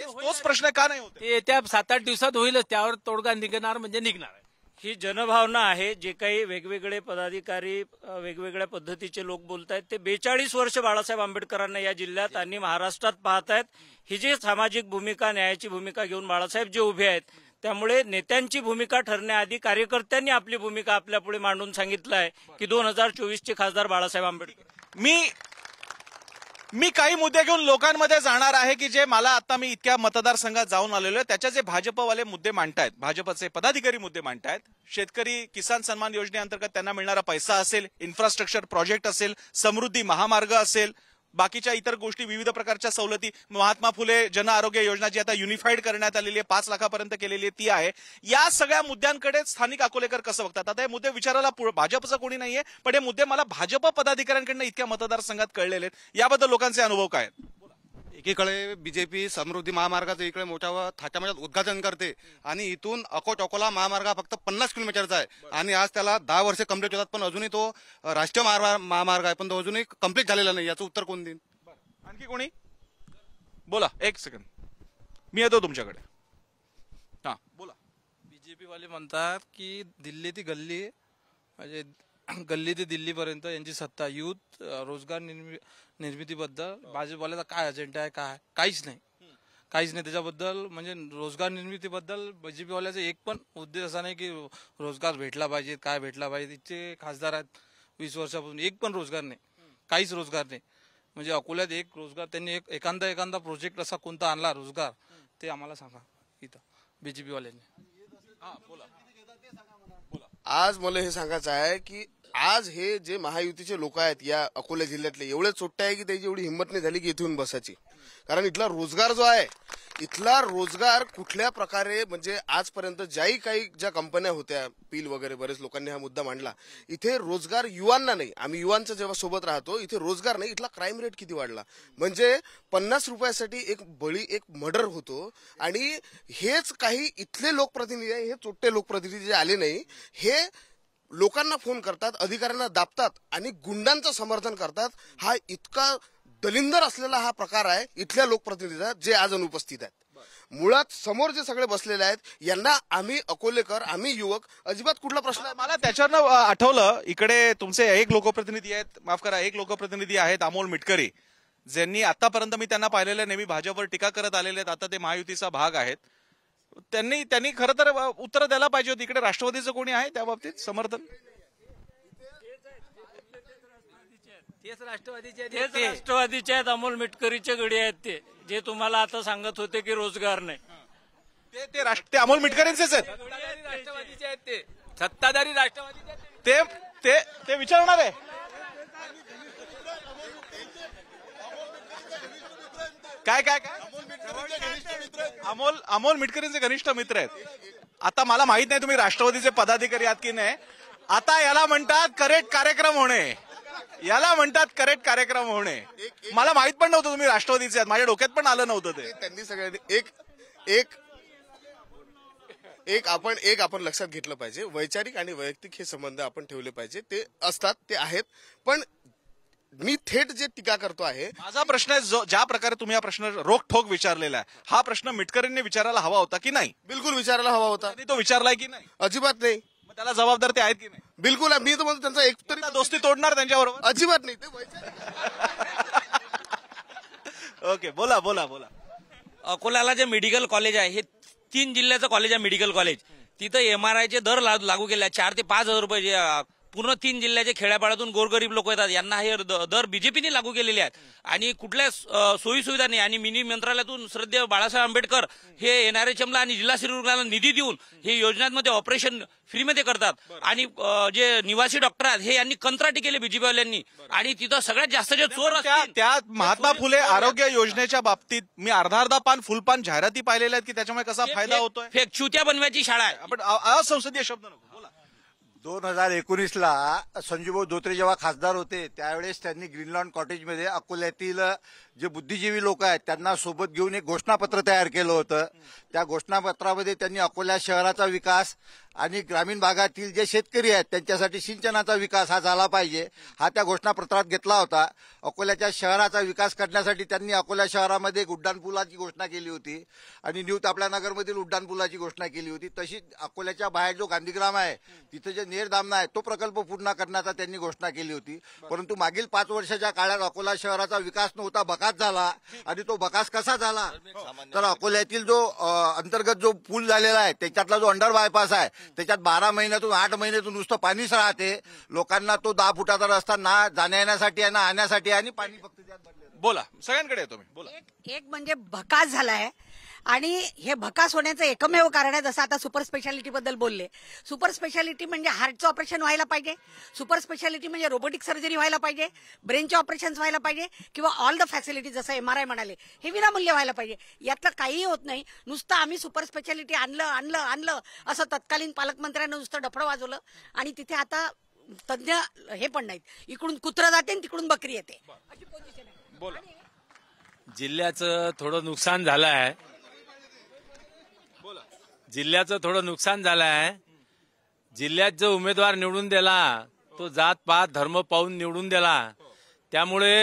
तोच प्रश्न का नाही होत ते त्या सात आठ दिवसात होईलच त्यावर तोडगा निघणार म्हणजे निघणार ही जनभावना आहे जे काही वेगवेगळे पदाधिकारी वेगवेगळ्या पद्धतीचे लोक बोलत आहेत ते बेचाळीस वर्ष बाळासाहेब आंबेडकरांना या जिल्ह्यात आणि महाराष्ट्रात पाहतायत ही जी सामाजिक भूमिका न्यायाची भूमिका घेऊन बाळासाहेब जे उभे आहेत त्यामुळे नेत्यांची भूमिका ठरण्याआधी कार्यकर्त्यांनी आपली भूमिका आपल्यापुढे मांडून सांगितलं आहे की दोन हजार चोवीसचे खासदार बाळासाहेब आंबेडकर मी मी काही मुद्दे घेऊन लोकांमध्ये जाणार आहे की जे मला आता मी इतक्या मतदारसंघात जाऊन आलेलो आहे त्याच्या जे भाजपवाले मुद्दे मांडतायत भाजपचे पदाधिकारी मुद्दे मांडतायत शेतकरी किसान सन्मान योजनेअंतर्गत त्यांना मिळणारा पैसा असेल इन्फ्रास्ट्रक्चर प्रोजेक्ट असेल समृद्धी महामार्ग असेल बाकीच्या इतर गोष्टी विविध प्रकारच्या सवलती महात्मा फुले जन आरोग्य योजना जी आता युनिफाईड करण्यात आलेली आहे पाच लाखापर्यंत केलेली आहे ती आहे या सगळ्या मुद्द्यांकडे स्थानिक अकोलेकर कसं बघतात आता हे मुद्दे विचारायला भाजपचं कोणी नाहीये पण हे मुद्दे मला भाजप पदाधिकाऱ्यांकडनं इतक्या मतदारसंघात कळलेले आहेत याबद्दल लोकांचे अनुभव काय एकीकडे बीजेपी समृद्धी महामार्गाचं इकडे मोठ्या थाटामाटात उद्घाटन करते आणि इथून अकोट अकोला महामार्ग फक्त पन्नास किलोमीटरचा आहे आणि आज त्याला दहा वर्ष कम्प्लीट होतात पण अजूनही तो राष्ट्रीय महामार्ग आहे पण तो अजूनही कम्प्लीट झालेला नाही याचं उत्तर कोण देईन आणखी कोणी बोला एक सेकंड मी येतो तुमच्याकडे हां बोला बीजेपी वाले म्हणतात की दिल्ली ती गल्ली म्हणजे गल्ली ते दिल्लीपर्यंत यांची सत्ता युथ रोजगार निर्मि निर्मितीबद्दल भाजपवाल्याचा काय अजेंडा आहे काय काहीच नाही काहीच नाही त्याच्याबद्दल म्हणजे रोजगार निर्मितीबद्दल बीजेपीवाल्याचा एक पण उद्देश असा नाही की रोजगार भेटला पाहिजे काय भेटला पाहिजे तिचे खासदार आहेत वीस वर्षापासून एक पण रोजगार नाही काहीच रोजगार नाही म्हणजे अकोल्यात एक रोजगार त्यांनी एक एखादा एखादा प्रोजेक्ट असा कोणता आणला रोजगार ते आम्हाला सांगा इथं बीजेपीवाल्यांनी हां बोला आज मला हे सांगायचं आहे की आज हे जे महायुतीचे लोक आहेत या अकोला जिल्ह्यातले एवढे चोट्टे आहे की त्याची एवढी हिंमत नाही झाली की इथून बसायची कारण इथला रोजगार जो आहे इथला रोजगार कुठल्या प्रकारे म्हणजे आजपर्यंत ज्याही काही ज्या कंपन्या होत्या पील वगैरे बरेच लोकांनी हा मुद्दा मांडला इथे रोजगार युवांना नाही आम्ही युवांचा जेव्हा सोबत राहतो इथे रोजगार नाही इथला क्राईम रेट किती वाढला म्हणजे पन्नास रुपयासाठी एक बळी एक मर्डर होतो आणि हेच काही इथले लोकप्रतिनिधी आहे हे चोट्टे लोकप्रतिनिधी जे आले नाही हे लोकांना फोन करतात अधिकाऱ्यांना दाबतात आणि गुंडांचं समर्थन करतात हा इतका दलिंदर असलेला हा प्रकार आहे इथल्या लोकप्रतिनिधीचा जे आज अनुपस्थित आहेत मुळात समोर जे सगळे बसलेले आहेत यांना आम्ही अकोलेकर आम्ही युवक अजिबात कुठला प्रश्न आहे मला त्याच्यानं आठवलं इकडे तुमचे एक लोकप्रतिनिधी आहेत माफ करा एक लोकप्रतिनिधी आहेत अमोल मिटकरी ज्यांनी आतापर्यंत मी त्यांना पाहिलेलं नेहमी भाजपवर टीका करत आलेले आहेत आता ते महायुतीचा भाग आहेत त्यांनी त्यांनी खरं तर उत्तर द्यायला पाहिजे होती इकडे राष्ट्रवादीचं कोणी आहे त्या बाबतीत समर्थन तेच राष्ट्रवादीचे आहेत अमोल मिटकरीचे गडी आहेत ते जे तुम्हाला आता सांगत होते की रोजगार नाही ते ते राष्ट्र अमोल मिटकरींचेच आहेत राष्ट्रवादीचे आहेत ते सत्ताधारी राष्ट्रवादी ते ते विचारणार आहे काय काय काय अमोल अमोल मिटकरींचे घनिष्ठ मित्र आहेत आता मला माहित नाही तुम्ही राष्ट्रवादीचे पदाधिकारी आहात की नाही आता याला म्हणतात करेक्ट कार्यक्रम होणे याला म्हणतात करेक्ट कार्यक्रम होणे मला माहित पण नव्हतं तुम्ही राष्ट्रवादीचे आहात माझ्या डोक्यात पण आलं नव्हतं ते त्यांनी सगळ्यांनी एक एक एक आपण एक आपण लक्षात घेतलं पाहिजे वैचारिक आणि वैयक्तिक हे संबंध आपण ठेवले पाहिजे ते असतात ते आहेत पण मी थेट जे टीका करतो आहे माझा प्रश्न आहे ज्या प्रकारे तुम्ही हा प्रश्न रोखोक विचारलेला आहे हा प्रश्न मिटकरींनी विचारायला हवा होता की नाही बिलकुल विचारायला हवा होता तो विचारलाय की नाही अजिबात नाही त्याला जबाबदार ते आहेत की नाही बिलकुल मी तर म्हणतो त्यांचा एक तरी दोस्ती तोडणार त्यांच्याबरोबर अजिबात नाही ते ओके बोला बोला बोला अकोल्याला जे मेडिकल कॉलेज आहे हे तीन जिल्ह्याचं कॉलेज आहे मेडिकल कॉलेज तिथं एमआरआयचे दर लागू केले चार ते पाच हजार रुपये पूर्ण तीन जिल्ह्याचे खेड्यापाड्यातून गोरगरीब लोक येतात यांना हे दर बीजेपीने लागू केलेले आहेत आणि कुठल्या सुविधा नाही आणि मिनी मंत्रालयातून श्रद्धे बाळासाहेब आंबेडकर हे एनआरएचएमला आणि जिल्हा श्री रुग्णालयाला निधी देऊन हे योजनांमध्ये ऑपरेशन फ्रीमध्ये करतात आणि जे निवासी डॉक्टर आहेत हे यांनी कंत्राटी केले बीजेपीवाल्यांनी आणि तिथं सगळ्यात जास्त जे चोर त्यात महात्मा फुले आरोग्य योजनेच्या बाबतीत मी अर्धा अर्धा पान फुलपान जाहिराती पाहिलेल्या आहेत की त्याच्यामुळे कसा फायदा होतोय फेक चुत्या बनवायची शाळा आहे आपण असंसदीय शब्द नको दोन हजार एकोणीसला संजूभाऊ धोत्रे जेव्हा खासदार होते त्यावेळेस त्यांनी ग्रीनलँड कॉटेजमध्ये अकोल्यातील जे बुद्धिजीवी लोक आहेत त्यांना सोबत घेऊन एक घोषणापत्र तयार केलं होतं त्या घोषणापत्रामध्ये त्यांनी अकोल्या शहराचा विकास आणि ग्रामीण भागातील जे शेतकरी आहेत त्यांच्यासाठी सिंचनाचा विकास हा झाला पाहिजे हा त्या घोषणापत्रात घेतला होता अकोल्याच्या शहराचा विकास करण्यासाठी त्यांनी अकोला शहरामध्ये एक उड्डाणपुलाची घोषणा केली होती आणि न्यू नगरमधील उड्डाणपुलाची घोषणा केली होती तशीच अकोल्याच्या बाहेर जो गांधीग्राम आहे तिथं जे नेरधामना आहे तो प्रकल्प पूर्ण करण्याचा त्यांनी घोषणा केली होती परंतु मागील पाच वर्षाच्या काळात अकोला शहराचा विकास नव्हता बकास झाला आणि तो बकास कसा झाला तर अकोल्यातील जो अंतर्गत जो पूल झालेला आहे त्याच्यातला जो अंडर बायपास आहे त्याच्यात बारा महिन्यातून आठ महिन्यातून नुसतं पाणीच राहते लोकांना तो दहा फुटाचा रस्ता ना जाण्या येण्यासाठी ना आणण्यासाठी आणि पाणी फक्त बोला सगळ्यांकडे येतो मी बोला एक म्हणजे भकास झालाय आणि हे भकास होण्याचं एकमेव कारण आहे जसं आता सुपर स्पेशालिटी बद्दल बोलले सुपर स्पेशालिटी म्हणजे हार्टचं ऑपरेशन व्हायला पाहिजे सुपर स्पेशालिटी म्हणजे रोबोटिक सर्जरी व्हायला पाहिजे ब्रेनचे ऑपरेशन व्हायला पाहिजे किंवा ऑल द फॅसिलिटीज जसं एम आर आय म्हणाले हे विनामूल्य व्हायला पाहिजे यातलं काहीही होत नाही नुसतं आम्ही सुपर स्पेशालिटी आणलं आणलं आणलं असं तत्कालीन पालकमंत्र्यांना नुसतं डफडं वाजवलं आणि तिथे आता तज्ज्ञ हे पण नाहीत इकडून कुत्रं जाते आणि तिकडून बकरी येते जिल्ह्याचं थोडं नुकसान झालं आहे जिल्ह्याचं थोडं नुकसान झालं आहे जिल्ह्यात जो उमेदवार निवडून दिला तो जात पात धर्म पाहून निवडून दिला त्यामुळे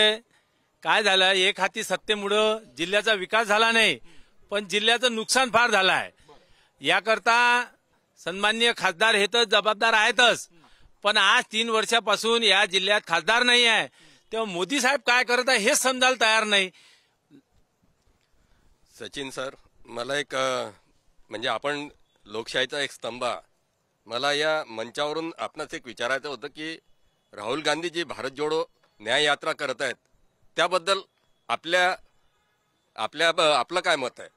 काय झालं एक हाती सत्तेमुळं जिल्ह्याचा विकास झाला नाही पण जिल्ह्याचं नुकसान फार झालं आहे याकरता सन्माननीय खासदार हे तर जबाबदार आहेतच पण आज तीन वर्षापासून या जिल्ह्यात खासदार नाही आहे तेव्हा मोदी साहेब काय करत आहे हेच समजायला तयार नाही सचिन सर मला एक म्हणजे आपण लोकशाहीचा एक स्तंभ मला या मंचावरून आपणास एक विचारायचं होतं की राहुल गांधी जी भारत जोडो न्याय यात्रा करत आहेत त्याबद्दल आपल्या आपल्या आपलं काय मत आहे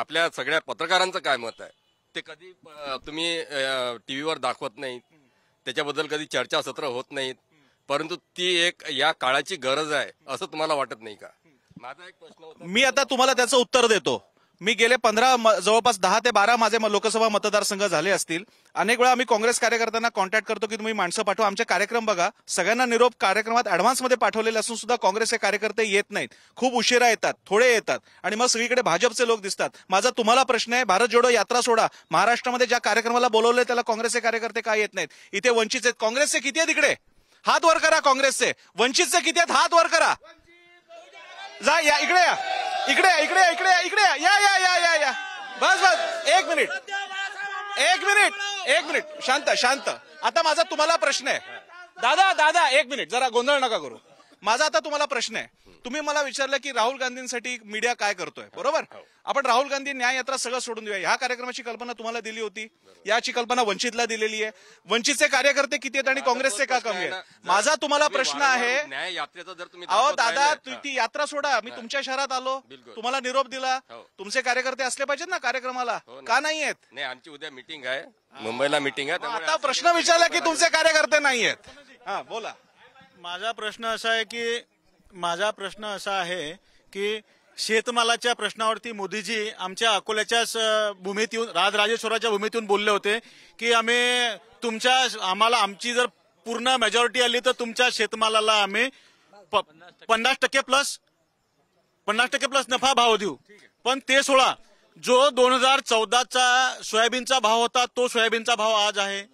आपल्या सगळ्या पत्रकारांचं काय मत आहे ते कधी तुम्ही टी व्हीवर दाखवत नाहीत त्याच्याबद्दल कधी चर्चासत्र होत नाहीत परंतु ती एक या काळाची गरज आहे असं तुम्हाला वाटत नाही का माझा एक प्रश्न मी आता तुम्हाला त्याचं उत्तर देतो मी गेले पंधरा जवळपास दहा ते बारा माझे लोकसभा मतदारसंघ झाले असतील अनेक वेळा आम्ही काँग्रेस कार्यकर्त्यांना कॉन्टॅक्ट करतो की तुम्ही माणसं पाठवा आमचे कार्यक्रम बघा सगळ्यांना निरोप कार्यक्रमात ऍडव्हान्समध्ये पाठवलेले असून सुद्धा काँग्रेसचे कार्यकर्ते येत नाहीत खूप उशिरा येतात थोडे येतात आणि मग सगळीकडे भाजपचे लोक दिसतात माझा तुम्हाला प्रश्न आहे भारत जोडो यात्रा सोडा महाराष्ट्रामध्ये ज्या कार्यक्रमाला बोलवले त्याला काँग्रेसचे कार्यकर्ते काय येत नाहीत इथे वंचित आहेत काँग्रेसचे किती आहेत इकडे हात वर करा काँग्रेसचे वंचितचे किती आहेत हात वर करा जा या इकडे या इकडे इकडे इकडे इकडे या या या या या बस बस एक मिनिट एक मिनिट एक मिनिट शांत शांत आता माझा तुम्हाला प्रश्न आहे दादा दादा एक मिनिट जरा गोंधळ नका करू माझा आता तुम्हाला प्रश्न आहे तुम्ही मला विचारलं की राहुल गांधींसाठी मीडिया काय करतोय बरोबर आपण राहुल गांधी न्याय यात्रा सगळं सोडून देऊया ह्या कार्यक्रमाची कल्पना तुम्हाला दिली होती याची कल्पना वंचितला दिलेली आहे वंचितचे कार्यकर्ते किती आहेत आणि काँग्रेसचे का कमी आहेत माझा तुम्हाला प्रश्न आहे न्याय यात्रेचा जर तुम्ही अहो दादा ती यात्रा सोडा मी तुमच्या शहरात आलो तुम्हाला निरोप दिला हो. तुमचे कार्यकर्ते असले पाहिजेत ना कार्यक्रमाला हो का नाही आहेत नाही आमची उद्या मिटिंग आहे मुंबईला मिटिंग आहे आता प्रश्न विचारला की तुमचे कार्यकर्ते नाही आहेत हा बोला माझा प्रश्न असा आहे की माझा प्रश्न असा आहे की शेतमालाच्या प्रश्नावरती मोदीजी आमच्या अकोल्याच्याच भूमीत येऊन राजराजेश्वराच्या भूमीतून बोलले होते की आम्ही तुमच्या आम्हाला आमची जर पूर्ण मेजॉरिटी आली तर तुमच्या शेतमालाला आम्ही पन्नास टक्के प्लस पन्नास टक्के प्लस नफा भाव देऊ पण ते सोळा जो दोन हजार चौदाचा सोयाबीनचा भाव होता तो सोयाबीनचा भाव आज आहे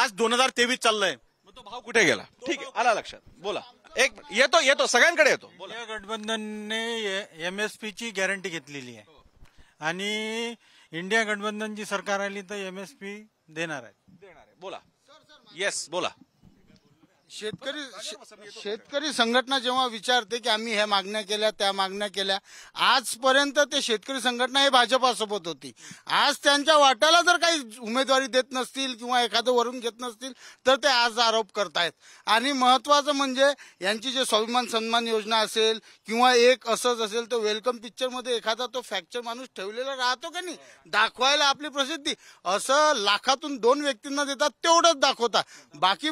आज दोन हजार तेवीस चाललाय तो भाव कुठे गेला ठीक आहे आला लक्षात बोला एक येतो येतो सगळ्यांकडे येतो बोला. या गठबंधनने एम एस ची गॅरंटी घेतलेली आहे आणि इंडिया गठबंधनची सरकार आली तर एम एस पी देणार आहे बोला येस बोला शेतकरी शेतकरी संघटना जेव्हा विचारते की आम्ही ह्या मागण्या केल्या त्या मागण्या केल्या आजपर्यंत ते शेतकरी संघटना हे भाजपासोबत होती आज त्यांच्या वाट्याला जर काही उमेदवारी देत नसतील किंवा एखादं वरून घेत नसतील तर ते आज आरोप करतायत आणि महत्वाचं म्हणजे यांची जे स्वाभिमान सन्मान योजना असेल किंवा एक असंच असेल तर वेलकम पिक्चरमध्ये एखादा तो फ्रॅक्चर माणूस ठेवलेला राहतो की नाही दाखवायला आपली प्रसिद्धी असं लाखातून दोन व्यक्तींना देतात तेवढंच दाखवतात बाकी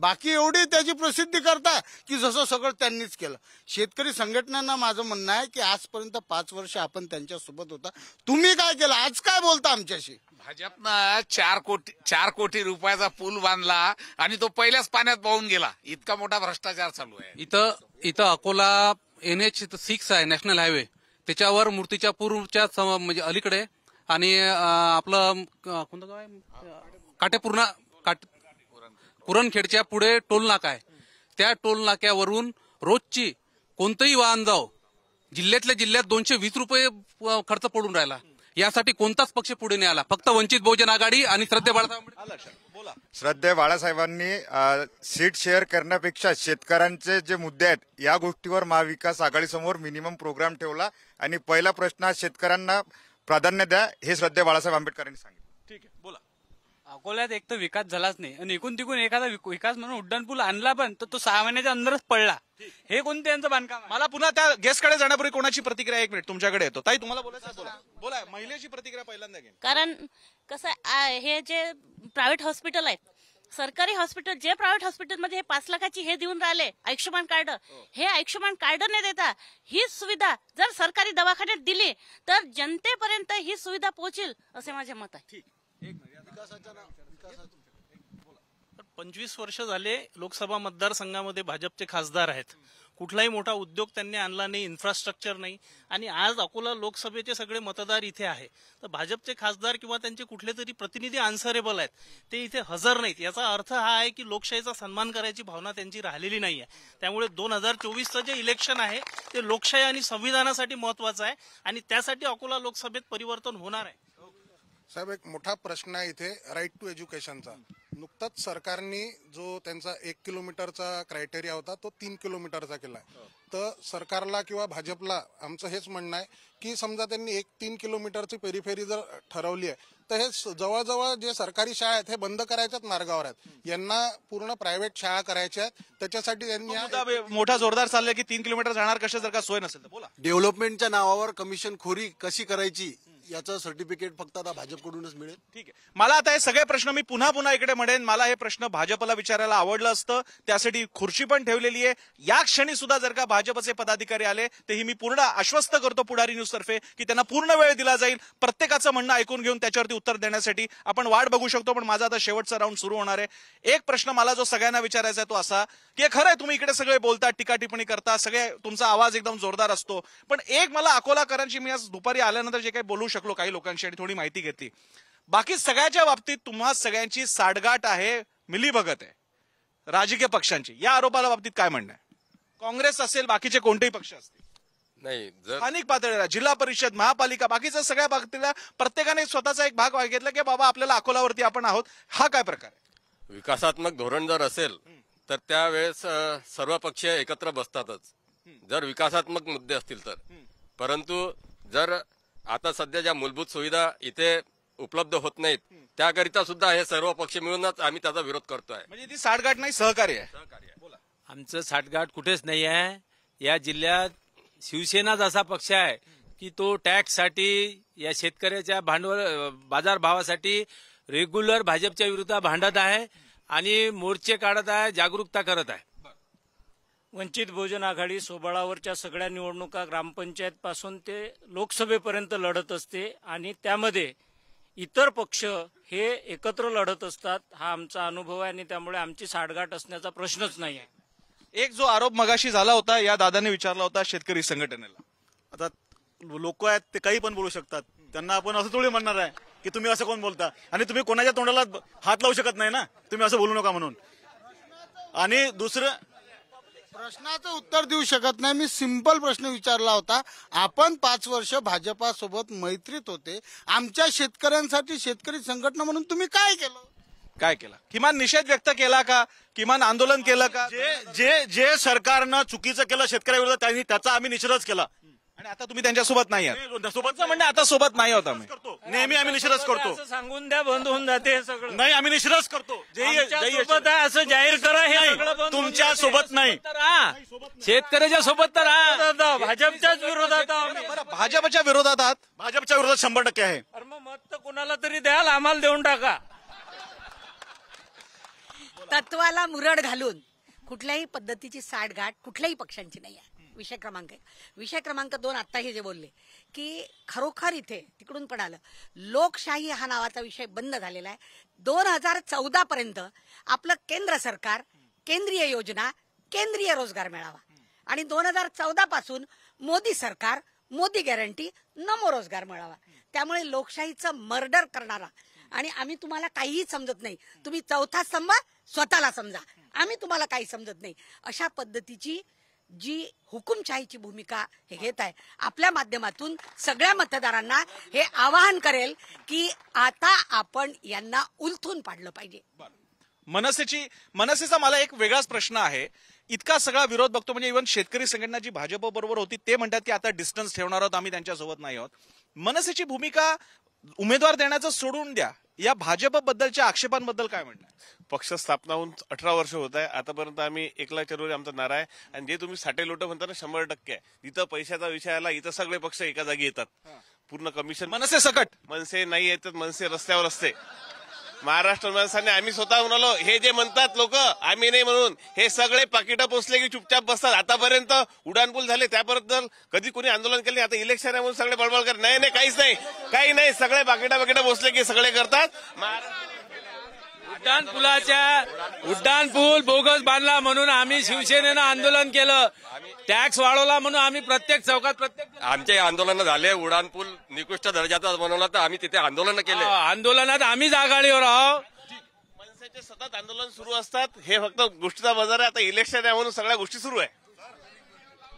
बाकी एवढी त्याची प्रसिद्धी करता की जसं सगळं त्यांनीच केलं शेतकरी संघटनांना माझं म्हणणं आहे की आजपर्यंत पाच वर्ष आपण त्यांच्यासोबत होता तुम्ही काय केलं आज काय बोलता आमच्याशी भाजपनं चार कोटी चार कोटी रुपयाचा पूल बांधला आणि तो पहिल्याच पाण्यात पाहून गेला इतका मोठा भ्रष्टाचार चालू आहे इथं इथं अकोला एन एच सिक्स आहे नॅशनल हायवे त्याच्यावर मूर्तीच्या पूर्वच्या म्हणजे अलीकडे आणि आपलं कोणतं काटेपूर्णा काटे पुरणखेडच्या पुढे टोल नाका आहे त्या टोल नाक्यावरून रोजची कोणतंही वाहन जाव जिल्ह्यातल्या जिल्ह्यात दोनशे वीस रुपये खर्च पडून राहिला यासाठी कोणताच पक्ष पुढे नाही आला फक्त वंचित बहुजन आघाडी आणि श्रद्धे बाळासाहेब श्रद्धे बाळासाहेबांनी सीट शेअर करण्यापेक्षा शेतकऱ्यांचे जे मुद्दे आहेत या गोष्टीवर महाविकास आघाडीसमोर मिनिमम प्रोग्राम ठेवला आणि पहिला प्रश्न शेतकऱ्यांना प्राधान्य द्या हे श्रद्धे बाळासाहेब आंबेडकरांनी सांगितलं ठीक आहे बोला अकोल्यात एक तर विकास झालाच नाही आणि एकूण तिकून एखादा विकास म्हणून पूल आणला पण तर तो सहा महिन्याच्या अंदरच पडला हे कोणते यांचं बांधकाम मला पुन्हा त्या गेस्टकडे जाण्यापूर्वी कोणाची प्रतिक्रिया एक मिनिट तुमच्याकडे येतो ताई तुम्हाला बोला महिलेची प्रतिक्रिया पहिल्यांदा कारण कसं आहे, हे जे प्रायव्हेट हॉस्पिटल आहेत सरकारी हॉस्पिटल जे प्रायव्हेट हॉस्पिटलमध्ये हे पाच लाखाची हे देऊन राहिले आयुष्यमान कार्ड हो. हे आयुष्यमान कार्ड नाही देता ही सुविधा जर सरकारी दवाखान्यात दिली तर जनतेपर्यंत ही सुविधा पोहोचेल असे माझे मत आहे पंचवीस वर्ष झाले लोकसभा मतदारसंघामध्ये भाजपचे खासदार आहेत कुठलाही मोठा उद्योग त्यांनी आणला नाही इन्फ्रास्ट्रक्चर नाही आणि आज अकोला लोकसभेचे सगळे मतदार इथे आहे तर भाजपचे खासदार किंवा त्यांचे कुठले तरी प्रतिनिधी आन्सरेबल आहेत ते इथे हजर नाहीत याचा अर्थ हा आहे की लोकशाहीचा सन्मान करायची भावना त्यांची राहिलेली नाही आहे त्यामुळे दोन हजार चोवीसचं जे इलेक्शन आहे ते लोकशाही आणि संविधानासाठी महत्वाचं आहे आणि त्यासाठी अकोला लोकसभेत परिवर्तन होणार आहे साहेब एक मोठा प्रश्न आहे इथे राईट टू एज्युकेशनचा नुकताच सरकारनी जो त्यांचा एक किलोमीटरचा क्रायटेरिया होता तो तीन किलोमीटरचा केला हो. तर सरकारला किंवा भाजपला आमचं हेच म्हणणं आहे की समजा त्यांनी एक तीन किलोमीटरची पेरीफेरी जर ठरवली आहे तर हे जवळजवळ जे सरकारी शाळा आहेत हे बंद करायच्यात मार्गावर आहेत यांना पूर्ण प्रायव्हेट शाळा करायच्या आहेत त्याच्यासाठी त्यांनी मोठा जोरदार चाललाय की तीन किलोमीटर जाणार कशा जर का सोय नसेल तर बोला डेव्हलपमेंटच्या नावावर कमिशन खोरी कशी करायची याचं सर्टिफिकेट फक्त आता भाजपकडूनच मिळेल ठीक आहे मला आता हे सगळे प्रश्न मी पुन्हा पुन्हा इकडे म्हणेन मला हे प्रश्न भाजपला विचारायला आवडलं असतं त्यासाठी खुर्ची पण ठेवलेली आहे या क्षणी सुद्धा जर का भाजपचे पदाधिकारी आले तर ही मी पूर्ण आश्वस्त करतो पुढारी न्यूज तर्फे की त्यांना पूर्ण वेळ दिला जाईल प्रत्येकाचं म्हणणं ऐकून घेऊन त्याच्यावरती उत्तर देण्यासाठी आपण वाट बघू शकतो पण माझा आता शेवटचा राऊंड सुरू होणार आहे एक प्रश्न मला जो सगळ्यांना विचारायचा आहे तो असा की खरंय तुम्ही इकडे सगळे बोलता टीका टिप्पणी करता सगळे तुमचा आवाज एकदम जोरदार असतो पण एक मला अकोलाकरांची मी आज दुपारी आल्यानंतर जे काही बोलू शकतो शकलो काही लोकांची आणि थोडी माहिती घेतली बाकी सगळ्याच्या बाबतीत तुम्हा सगळ्यांची साडगाठ आहे मिली भगत आहे राजकीय पक्षांची या आरोपाला बाबतीत काय म्हणणं आहे काँग्रेस असेल बाकीचे कोणतेही पक्ष असतील नाही स्थानिक पातळीला जिल्हा परिषद महापालिका बाकीच्या सगळ्या बाबतीला प्रत्येकाने स्वतःचा एक भाग घेतला की बाबा आपल्याला अकोलावरती आपण आहोत हा काय प्रकार आहे विकासात्मक धोरण जर असेल तर त्यावेळेस सर्व पक्ष एकत्र बसतातच जर विकासात्मक मुद्दे असतील तर परंतु जर आता सध्या ज्या मूलभूत सुविधा इथे उपलब्ध होत नाहीत त्याकरिता सुद्धा हे सर्व पक्ष मिळूनच आम्ही त्याचा विरोध करतोय म्हणजे ती साठगाठ नाही सहकार्य आहे बोला आमचं साठगाठ कुठेच नाही आहे या जिल्ह्यात शिवसेनाच असा पक्ष आहे की तो टॅक्ससाठी या शेतकऱ्याच्या भांडवल बाजारभावासाठी रेग्युलर भाजपच्या विरुद्ध भांडत आहे आणि मोर्चे काढत आहे जागरूकता करत आहे वंचित बहुजन आघाडी सोबळावरच्या सगळ्या निवडणुका ग्रामपंचायत पासून ते लोकसभेपर्यंत लढत असते आणि त्यामध्ये इतर पक्ष हे एकत्र लढत असतात हा आमचा अनुभव आहे आणि त्यामुळे आमची साठगाठ असण्याचा प्रश्नच नाही आहे एक जो आरोप मगाशी झाला होता या दादाने विचारला होता शेतकरी संघटनेला आता लोक आहेत ते काही पण बोलू शकतात त्यांना आपण असं थोडी म्हणणार आहे की तुम्ही असं कोण बोलता आणि तुम्ही कोणाच्या तोंडाला हात लावू शकत नाही ना तुम्ही असं बोलू नका म्हणून आणि दुसरं प्रश्नाचं उत्तर देऊ शकत नाही मी सिंपल प्रश्न विचारला होता आपण पाच वर्ष भाजपासोबत मैत्रीत होते आमच्या शेतकऱ्यांसाठी शेतकरी संघटना म्हणून तुम्ही काय केलं काय केलं किमान निषेध व्यक्त केला का किमान आंदोलन केलं का जे जे जे सरकारनं चुकीचं केलं शेतकऱ्याविरोधात त्यांनी त्याचा आम्ही निषेधच केला आणि आता तुम्ही त्यांच्यासोबत नाही आहात म्हणजे आता सोबत नाही होता मी नेहमी आम्ही निश्रस करतो सांगून द्या बंद होऊन जाते सगळं नाही आम्ही निश्रस करतो असं जाहीर करा हे तुमच्या सोबत नाही. शेतकऱ्याच्या सोबत तर भाजपच्या विरोधात भाजपच्या विरोधात आहात भाजपच्या विरोधात शंभर टक्के आहे मत तर कोणाला तरी द्याल आम्हाला देऊन टाका तत्वाला मुरड घालून कुठल्याही पद्धतीची साठगाठ कुठल्याही पक्षांची नाही आहे विषय क्रमांक विषय क्रमांक दोन आत्ताही जे बोलले की खरोखर इथे तिकडून पण आलं लोकशाही हा नावाचा विषय बंद झालेला आहे दोन हजार पर्यंत आपलं केंद्र सरकार केंद्रीय योजना केंद्रीय रोजगार मिळावा आणि दोन हजार चौदापासून मोदी सरकार मोदी गॅरंटी नमो रोजगार मिळावा त्यामुळे लोकशाहीचं मर्डर करणारा आणि आम्ही तुम्हाला काहीही समजत नाही तुम्ही चौथा स्तंभ स्वतःला समजा आम्ही तुम्हाला काही समजत नाही अशा पद्धतीची जी हुकुमशाहीची भूमिका हे घेत आहे आपल्या माध्यमातून सगळ्या मतदारांना हे आवाहन करेल की आता आपण यांना उलथून पाडलं पाहिजे मनसेची मनसेचा मला एक वेगळाच प्रश्न आहे इतका सगळा विरोध बघतो म्हणजे इव्हन शेतकरी संघटना जी भाजप बरोबर होती ते म्हणतात की आता डिस्टन्स ठेवणार आहोत आम्ही त्यांच्यासोबत नाही आहोत मनसेची भूमिका उमेदवार देण्याचं सोडून द्या या भाजपबद्दलच्या आक्षेपांबद्दल काय म्हणणार पक्ष स्थापना होऊन अठरा वर्ष होत आहे आतापर्यंत आम्ही एकला चरवरी आमचा नारा आहे आणि जे तुम्ही साठे लोट म्हणता ना शंभर टक्के इथं पैशाचा विषय आला इथं सगळे पक्ष एका जागी येतात पूर्ण कमिशन मनसे सकट मनसे नाही येतात मनसे रस्त्यावर असते महाराष्ट्र माणसाने आम्ही स्वतः म्हणालो हे जे म्हणतात लोक आम्ही नाही म्हणून हे सगळे पाकिटं पोचले की चुपचाप बसतात आतापर्यंत उड्डाणपूल झाले त्याबद्दल कधी कोणी आंदोलन केले आता इलेक्शन आहे म्हणून सगळे बळबळ करत नाही नाही काहीच नाही काही नाही सगळे पाकिटा पाकिटं पोचले की सगळे करतात महाराष्ट्र उड्डाणपुलाच्या पूल बोगस बांधला म्हणून आम्ही शिवसेनेनं आंदोलन केलं टॅक्स वाढवला म्हणून आम्ही प्रत्येक चौकात प्रत्येक आमचे आंदोलन झाले पूल निकृष्ट दर्जाचा बनवला तर आम्ही तिथे आंदोलन केले आंदोलनात आम्हीच आघाडीवर आहोत सतत आंदोलन सुरू असतात हे फक्त गोष्टीचा बजार आहे आता इलेक्शन आहे म्हणून सगळ्या गोष्टी सुरू आहे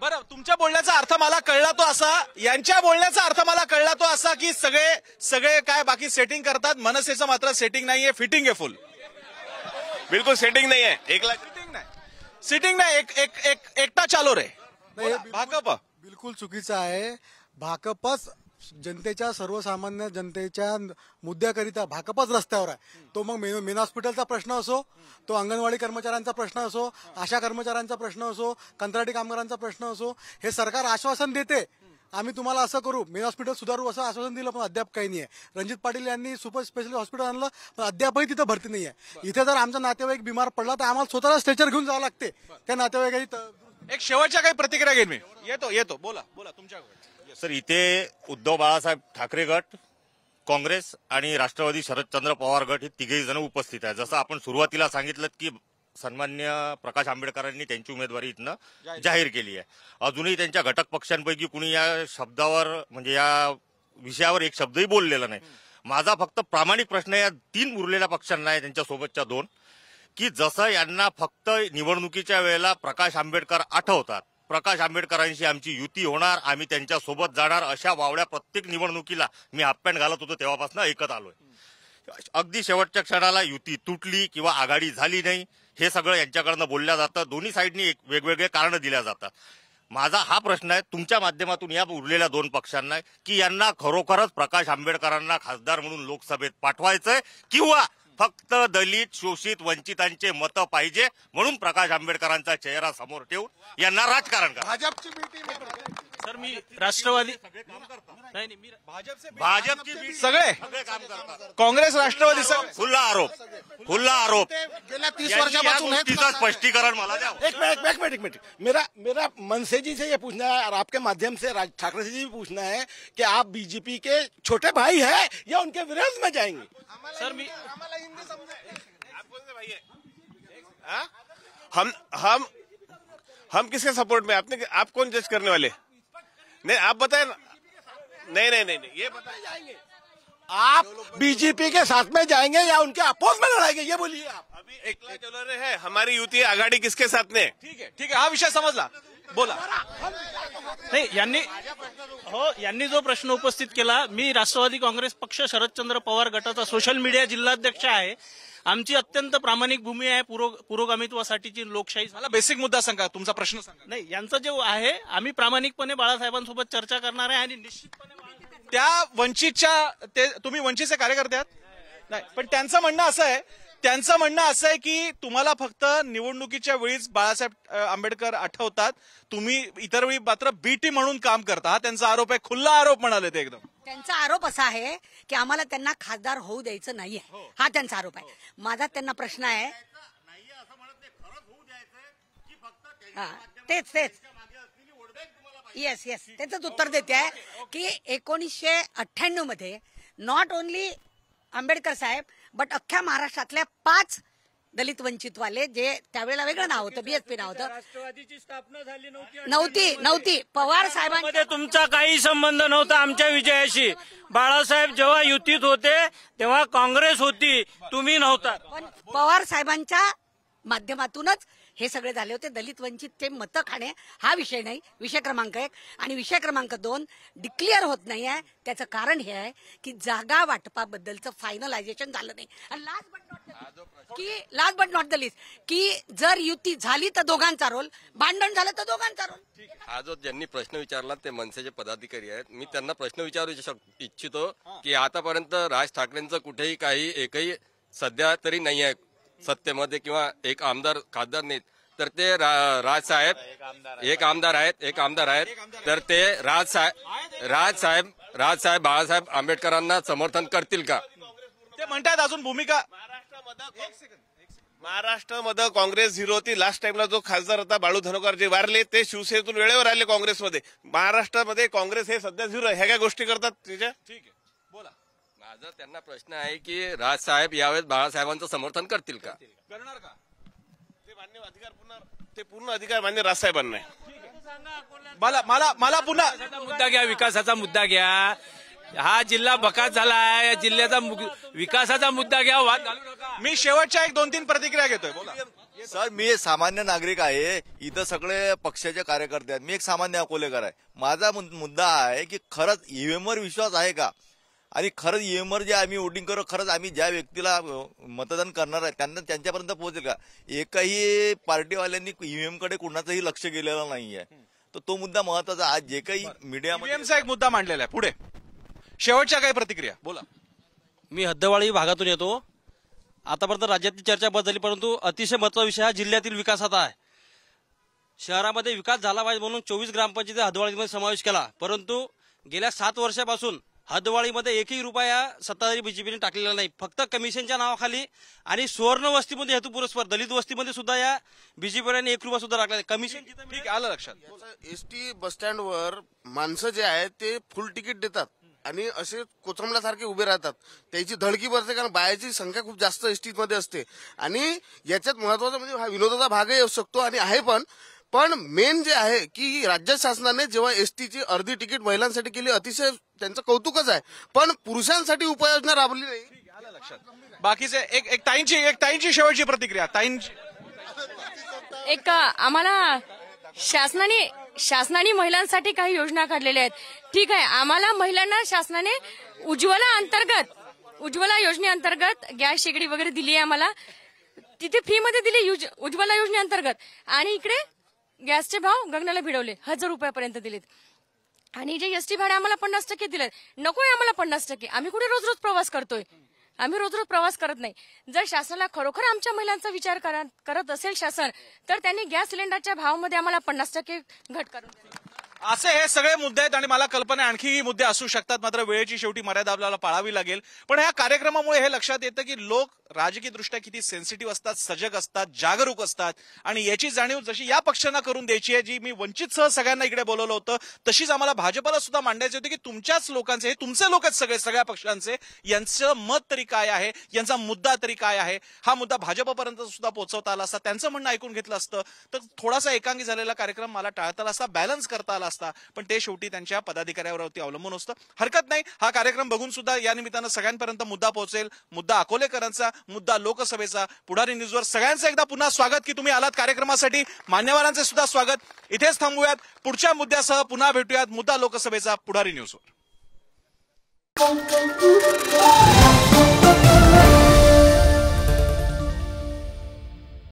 बरं तुमच्या बोलण्याचा अर्थ मला कळला तो असा यांच्या बोलण्याचा अर्थ मला कळला तो असा की सगळे सगळे काय बाकी सेटिंग करतात मनसेचं मात्र सेटिंग नाहीये फिटिंग आहे फुल बिल्कुल सिटिंग नाही आहे एक लाख सिटिंग नाही सिटिंग नाही एक एक एक एकटा चालो रे नाही, भाकप बिलकुल चुकीचं आहे भाकपच जनतेच्या सर्वसामान्य जनतेच्या मुद्द्याकरिता भाकपच रस्त्यावर आहे तो मग मेन मेन हॉस्पिटलचा प्रश्न असो तो अंगणवाडी कर्मचाऱ्यांचा प्रश्न असो आशा कर्मचाऱ्यांचा प्रश्न असो कंत्राटी कामगारांचा प्रश्न असो हे सरकार आश्वासन देते आम्ही तुम्हाला असं करू मेन हॉस्पिटल सुधारू असं आश्वासन दिलं पण अद्याप काही नाही आहे रणजित पाटील यांनी सुपर स्पेशल हॉस्पिटल आणलं पण अद्यापही तिथं भरती नाही आहे इथे जर आमचा नातेवाईक बिमार पडला तर आम्हाला स्वतःला स्ट्रेचर घेऊन जावं लागते त्या नातेवाईकाची एक शेवटच्या काही प्रतिक्रिया घेईन मी येतो येतो बोला बोला तुमच्या सर इथे उद्धव बाळासाहेब ठाकरे गट काँग्रेस आणि राष्ट्रवादी शरदचंद्र पवार गट हे तिघेही जण उपस्थित आहेत जसं आपण सुरुवातीला सांगितलं की सन्मान्य प्रकाश आंबेडकरांनी त्यांची उमेदवारी इथनं जाहीर केली आहे अजूनही त्यांच्या घटक पक्षांपैकी कुणी या शब्दावर म्हणजे या विषयावर एक शब्दही बोललेला नाही माझा फक्त प्रामाणिक प्रश्न या तीन उरलेल्या पक्षांना आहे त्यांच्या सोबतच्या दोन की जसं यांना फक्त निवडणुकीच्या वेळेला प्रकाश आंबेडकर आठवतात प्रकाश आंबेडकरांशी आमची युती होणार आम्ही त्यांच्यासोबत जाणार अशा वावड्या प्रत्येक निवडणुकीला मी हाफपॅन्ट घालत होतो तेव्हापासून ऐकत आलोय अगदी शेवटच्या क्षणाला युती तुटली किंवा आघाडी झाली नाही हे सगळं यांच्याकडनं बोलल्या जातं दोन्ही साईडनी एक वेगवेगळे कारणं दिल्या जातात माझा हा प्रश्न आहे तुमच्या माध्यमातून या उरलेल्या दोन पक्षांना की यांना खरोखरच प्रकाश आंबेडकरांना खासदार म्हणून लोकसभेत पाठवायचंय किंवा फक्त दलित शोषित वंचित मत पाइजे म्हणून प्रकाश आंबेडकर चेहरा समोर ठेवून यांना राजकारण करा भाजपची सर मी राष्ट्रवादी नाही नाही, मी भाजपचे राष्ट्रवादी सगळे खुला आरोप खुला आरोप तीस यांनी स्पष्टीकरण मला मेरा मेरा मनसे जी से ये पूछना है और आपके माध्यम से राज ठाकरे जी भी पूछना है कि आप बीजेपी के छोटे भाई है या उनके विरोध में जाएंगे सर मी देंगे सबने हाँ? हाँ? हम हम हम किसके सपोर्ट में आपने आप कौन जज करने वाले नहीं आप बताए ना नहीं नहीं नहीं ये बताए जाएंगे आप बीजेपी के साथ में जाएंगे या उनके अपोज में लड़ाएंगे ये बोलिए आप अभी एकला रहे है हमारी युती आघाडी किसके साथ में ठीक है ठीक आहे हा विषय समजला बोला नहीं यांनी हो यांनी जो प्रश्न उपस्थित केला मी राष्ट्रवादी काँग्रेस पक्ष शरदचंद्र पवार गटाचा सोशल मीडिया जिल्हाध्यक्ष आहे आमची अत्यंत प्रामाणिक भूमी आहे पुरो पुरोगामित्वासाठीची लोकशाही मला बेसिक मुद्दा सांगा तुमचा प्रश्न सांगा नाही यांचं जे आहे आम्ही प्रामाणिकपणे बाळासाहेबांसोबत चर्चा करणार आहे आणि निश्चितपणे त्या वंचितच्या ते तुम्ही वंचितचे कार्यकर्ते आहात नाही पण त्यांचं म्हणणं असं आहे त्यांचं म्हणणं असं आहे की तुम्हाला फक्त निवडणुकीच्या वेळीच बाळासाहेब आंबेडकर आठवतात तुम्ही इतर वेळी मात्र बीटी म्हणून काम करता हा त्यांचा आरोप आहे खुल्ला आरोप म्हणाले ते एकदम त्यांचा आरोप असा आहे की आम्हाला त्यांना खासदार होऊ द्यायचं नाही हा त्यांचा आरोप आहे माझा त्यांना प्रश्न आहे तेच तेच येस येस त्याचंच उत्तर देते आहे की एकोणीसशे अठ्ठ्याण्णव मध्ये not only Ambedkar saheb but अख्ख्या महाराष्ट्रातल्या पाच दलित वंचितवाले जे त्यावेळेला वेगळं नाव होतं बीएसपी नाव होतं राष्ट्रवादीची स्थापना झाली नव्हती नव्हती नव्हती पवार साहेबांमध्ये तुमचा काही संबंध नव्हता आमच्या विजयाशी बाळासाहेब जेव्हा युतीत होते तेव्हा काँग्रेस होती तुम्ही नव्हता पवार साहेबांच्या माध्यमातूनच हे सगळे झाले होते दलित वंचित ते मतं खाणे हा विषय नाही विषय क्रमांक एक आणि विषय क्रमांक दोन डिक्लेअर होत नाही आहे त्याचं कारण हे आहे की जागा वाटपाबद्दलचं फायनलायझेशन झालं नाही आणि लास्ट बट नॉट की लास्ट बट नॉट द की जर युती झाली तर दोघांचा रोल भांडण झालं तर दोघांचा रोल हा जो ज्यांनी प्रश्न विचारला ते मनसेचे पदाधिकारी आहेत मी त्यांना प्रश्न विचारू इच्छितो की आतापर्यंत राज ठाकरेंचं कुठेही काही एकही सध्या तरी नाही आहे सत्तेमध्ये किंवा एक आमदार खासदार नाहीत तर ते राज साहेब एक आमदार आहेत एक आमदार आहेत तर ते राज साहेब राजसाहेब राज साहेब बाळासाहेब आंबेडकरांना समर्थन करतील का ते म्हणतात अजून भूमिका महाराष्ट्रामध्ये काँग्रेस झिरो होती लास्ट टाइमला जो खासदार होता बाळू धनोकर जे वारले ते शिवसेनेतून वेळेवर आले काँग्रेसमध्ये महाराष्ट्रामध्ये काँग्रेस हे सध्या झिरो ह्या काय गोष्टी करतात तिच्या ठीक आहे बोला आज त्यांना प्रश्न आहे की राजसाहेब यावेळेस बाळासाहेबांचं समर्थन करतील का करणार का ते मान्य अधिकार पुन्हा ते पूर्ण अधिकार मान्य राजसाहेबांना मला मला मला पुन्हा मुद्दा घ्या विकासाचा मुद्दा घ्या हा जिल्हा बकास झाला आहे या जिल्ह्याचा विकासाचा मुद्दा घ्या वाद मी शेवटच्या एक दोन तीन प्रतिक्रिया घेतोय सर मी सामान्य नागरिक आहे इथं सगळे पक्षाचे कार्यकर्ते आहेत मी एक सामान्य अकोलेकर आहे माझा मुद्दा आहे की खरंच वर विश्वास आहे का आणि खरंच ईएमवर e जे आम्ही वोटिंग करू खरंच आम्ही ज्या व्यक्तीला मतदान करणार आहे त्यांना त्यांच्यापर्यंत पोहोचेल का एकाही पार्टीवाल्यांनी ईव्हीएमकडे e कुणाचंही लक्ष गेलेलं नाही आहे तर तो मुद्दा महत्वाचा आज जे काही मीडियाचा e एक मुद्दा मांडलेला आहे पुढे शेवटच्या काही प्रतिक्रिया बोला मी हद्दवाळी भागातून येतो आतापर्यंत राज्यातील चर्चा बद झाली परंतु अतिशय महत्वाचा विषय हा जिल्ह्यातील विकासाचा आहे शहरामध्ये विकास झाला पाहिजे म्हणून चोवीस ग्रामपंचायती हदवाळीमध्ये समावेश केला परंतु गेल्या सात वर्षापासून हदवाळीमध्ये एकही रुपया सत्ताधारी बीजेपीने टाकलेला नाही फक्त कमिशनच्या नावाखाली आणि सुवर्ण वस्तीमध्ये हेतुपुरस्पर दलित वस्तीमध्ये सुद्धा या बीजेपीने एक रुपया सुद्धा टाकला कमिशन ठीक आलं लक्षात एसटी बस स्टँडवर माणसं जे आहेत ते फुल तिकीट देतात आणि असे सारखे उभे राहतात त्याची धडकी बसते कारण बायाची संख्या खूप जास्त मध्ये असते आणि याच्यात महत्वाचा म्हणजे हा विनोदाचा भागही असू शकतो आणि आहे पण पण मेन जे आहे की राज्य शासनाने जेव्हा एसटीची अर्धी तिकीट महिलांसाठी केली अतिशय त्यांचं कौतुकच आहे पण पुरुषांसाठी उपाययोजना राबवली नाही बाकीचे एक एक ताईंची एक ताईंची शेवटची प्रतिक्रिया ताईंची एक आम्हाला शासनाने शासनाने महिलांसाठी काही योजना काढलेल्या आहेत ठीक आहे आम्हाला महिलांना शासनाने उज्ज्वला अंतर्गत उज्ज्वला योजनेअंतर्गत गॅस शेगडी वगैरे दिली आहे आम्हाला तिथे मध्ये दिली उज्ज्वला योजनेअंतर्गत आणि इकडे गॅसचे भाव गगनाला भिडवले हजार रुपयापर्यंत दिलेत आणि जे टी भाडे आम्हाला पन्नास टक्के दिले नकोय आम्हाला पन्नास टक्के आम्ही कुठे रोज रोज प्रवास करतोय आम्ही रोज रोज प्रवास करत नाही जर शासनाला खरोखर आमच्या महिलांचा विचार करत असेल शासन तर त्यांनी गॅस सिलेंडरच्या भावामध्ये आम्हाला पन्नास टक्के घट करून असे हे सगळे मुद्दे आहेत आणि मला कल्पना आणखीही मुद्दे असू शकतात मात्र वेळेची शेवटी मर्यादा आपल्याला पाळावी लागेल पण ह्या कार्यक्रमामुळे हे लक्षात येतं की लोक राजकीय राजकीयदृष्ट्या किती सेन्सिटिव्ह असतात सजग असतात जागरूक असतात आणि याची जाणीव जशी या पक्षांना करून द्यायची आहे जी मी वंचित सह सगळ्यांना इकडे बोलवलं होतं तशीच आम्हाला भाजपाला सुद्धा मांडायचे होते की तुमच्याच लोकांचे हे तुमचे आहेत सगळे सगळ्या पक्षांचे यांचं मत तरी काय आहे यांचा मुद्दा तरी काय आहे हा मुद्दा भाजपपर्यंत सुद्धा पोहोचवता आला असता त्यांचं म्हणणं ऐकून घेतलं असतं तर थोडासा एकांगी झालेला कार्यक्रम मला टाळता असता बॅलन्स करता आला असता पण ते शेवटी त्यांच्या पदाधिकाऱ्यावरती अवलंबून असतं हरकत नाही हा कार्यक्रम बघून सुद्धा या निमित्तानं सगळ्यांपर्यंत मुद्दा पोहोचेल मुद्दा अकोलेकरांचा मुद्दा लोकसभेचा पुढारी न्यूजवर सगळ्यांचं एकदा पुन्हा स्वागत की तुम्ही आलात कार्यक्रमासाठी मान्यवरांचे सुद्धा स्वागत इथेच थांबूयात पुढच्या मुद्द्यासह पुन्हा भेटूयात मुद्दा लोकसभेचा पुढारी न्यूजवर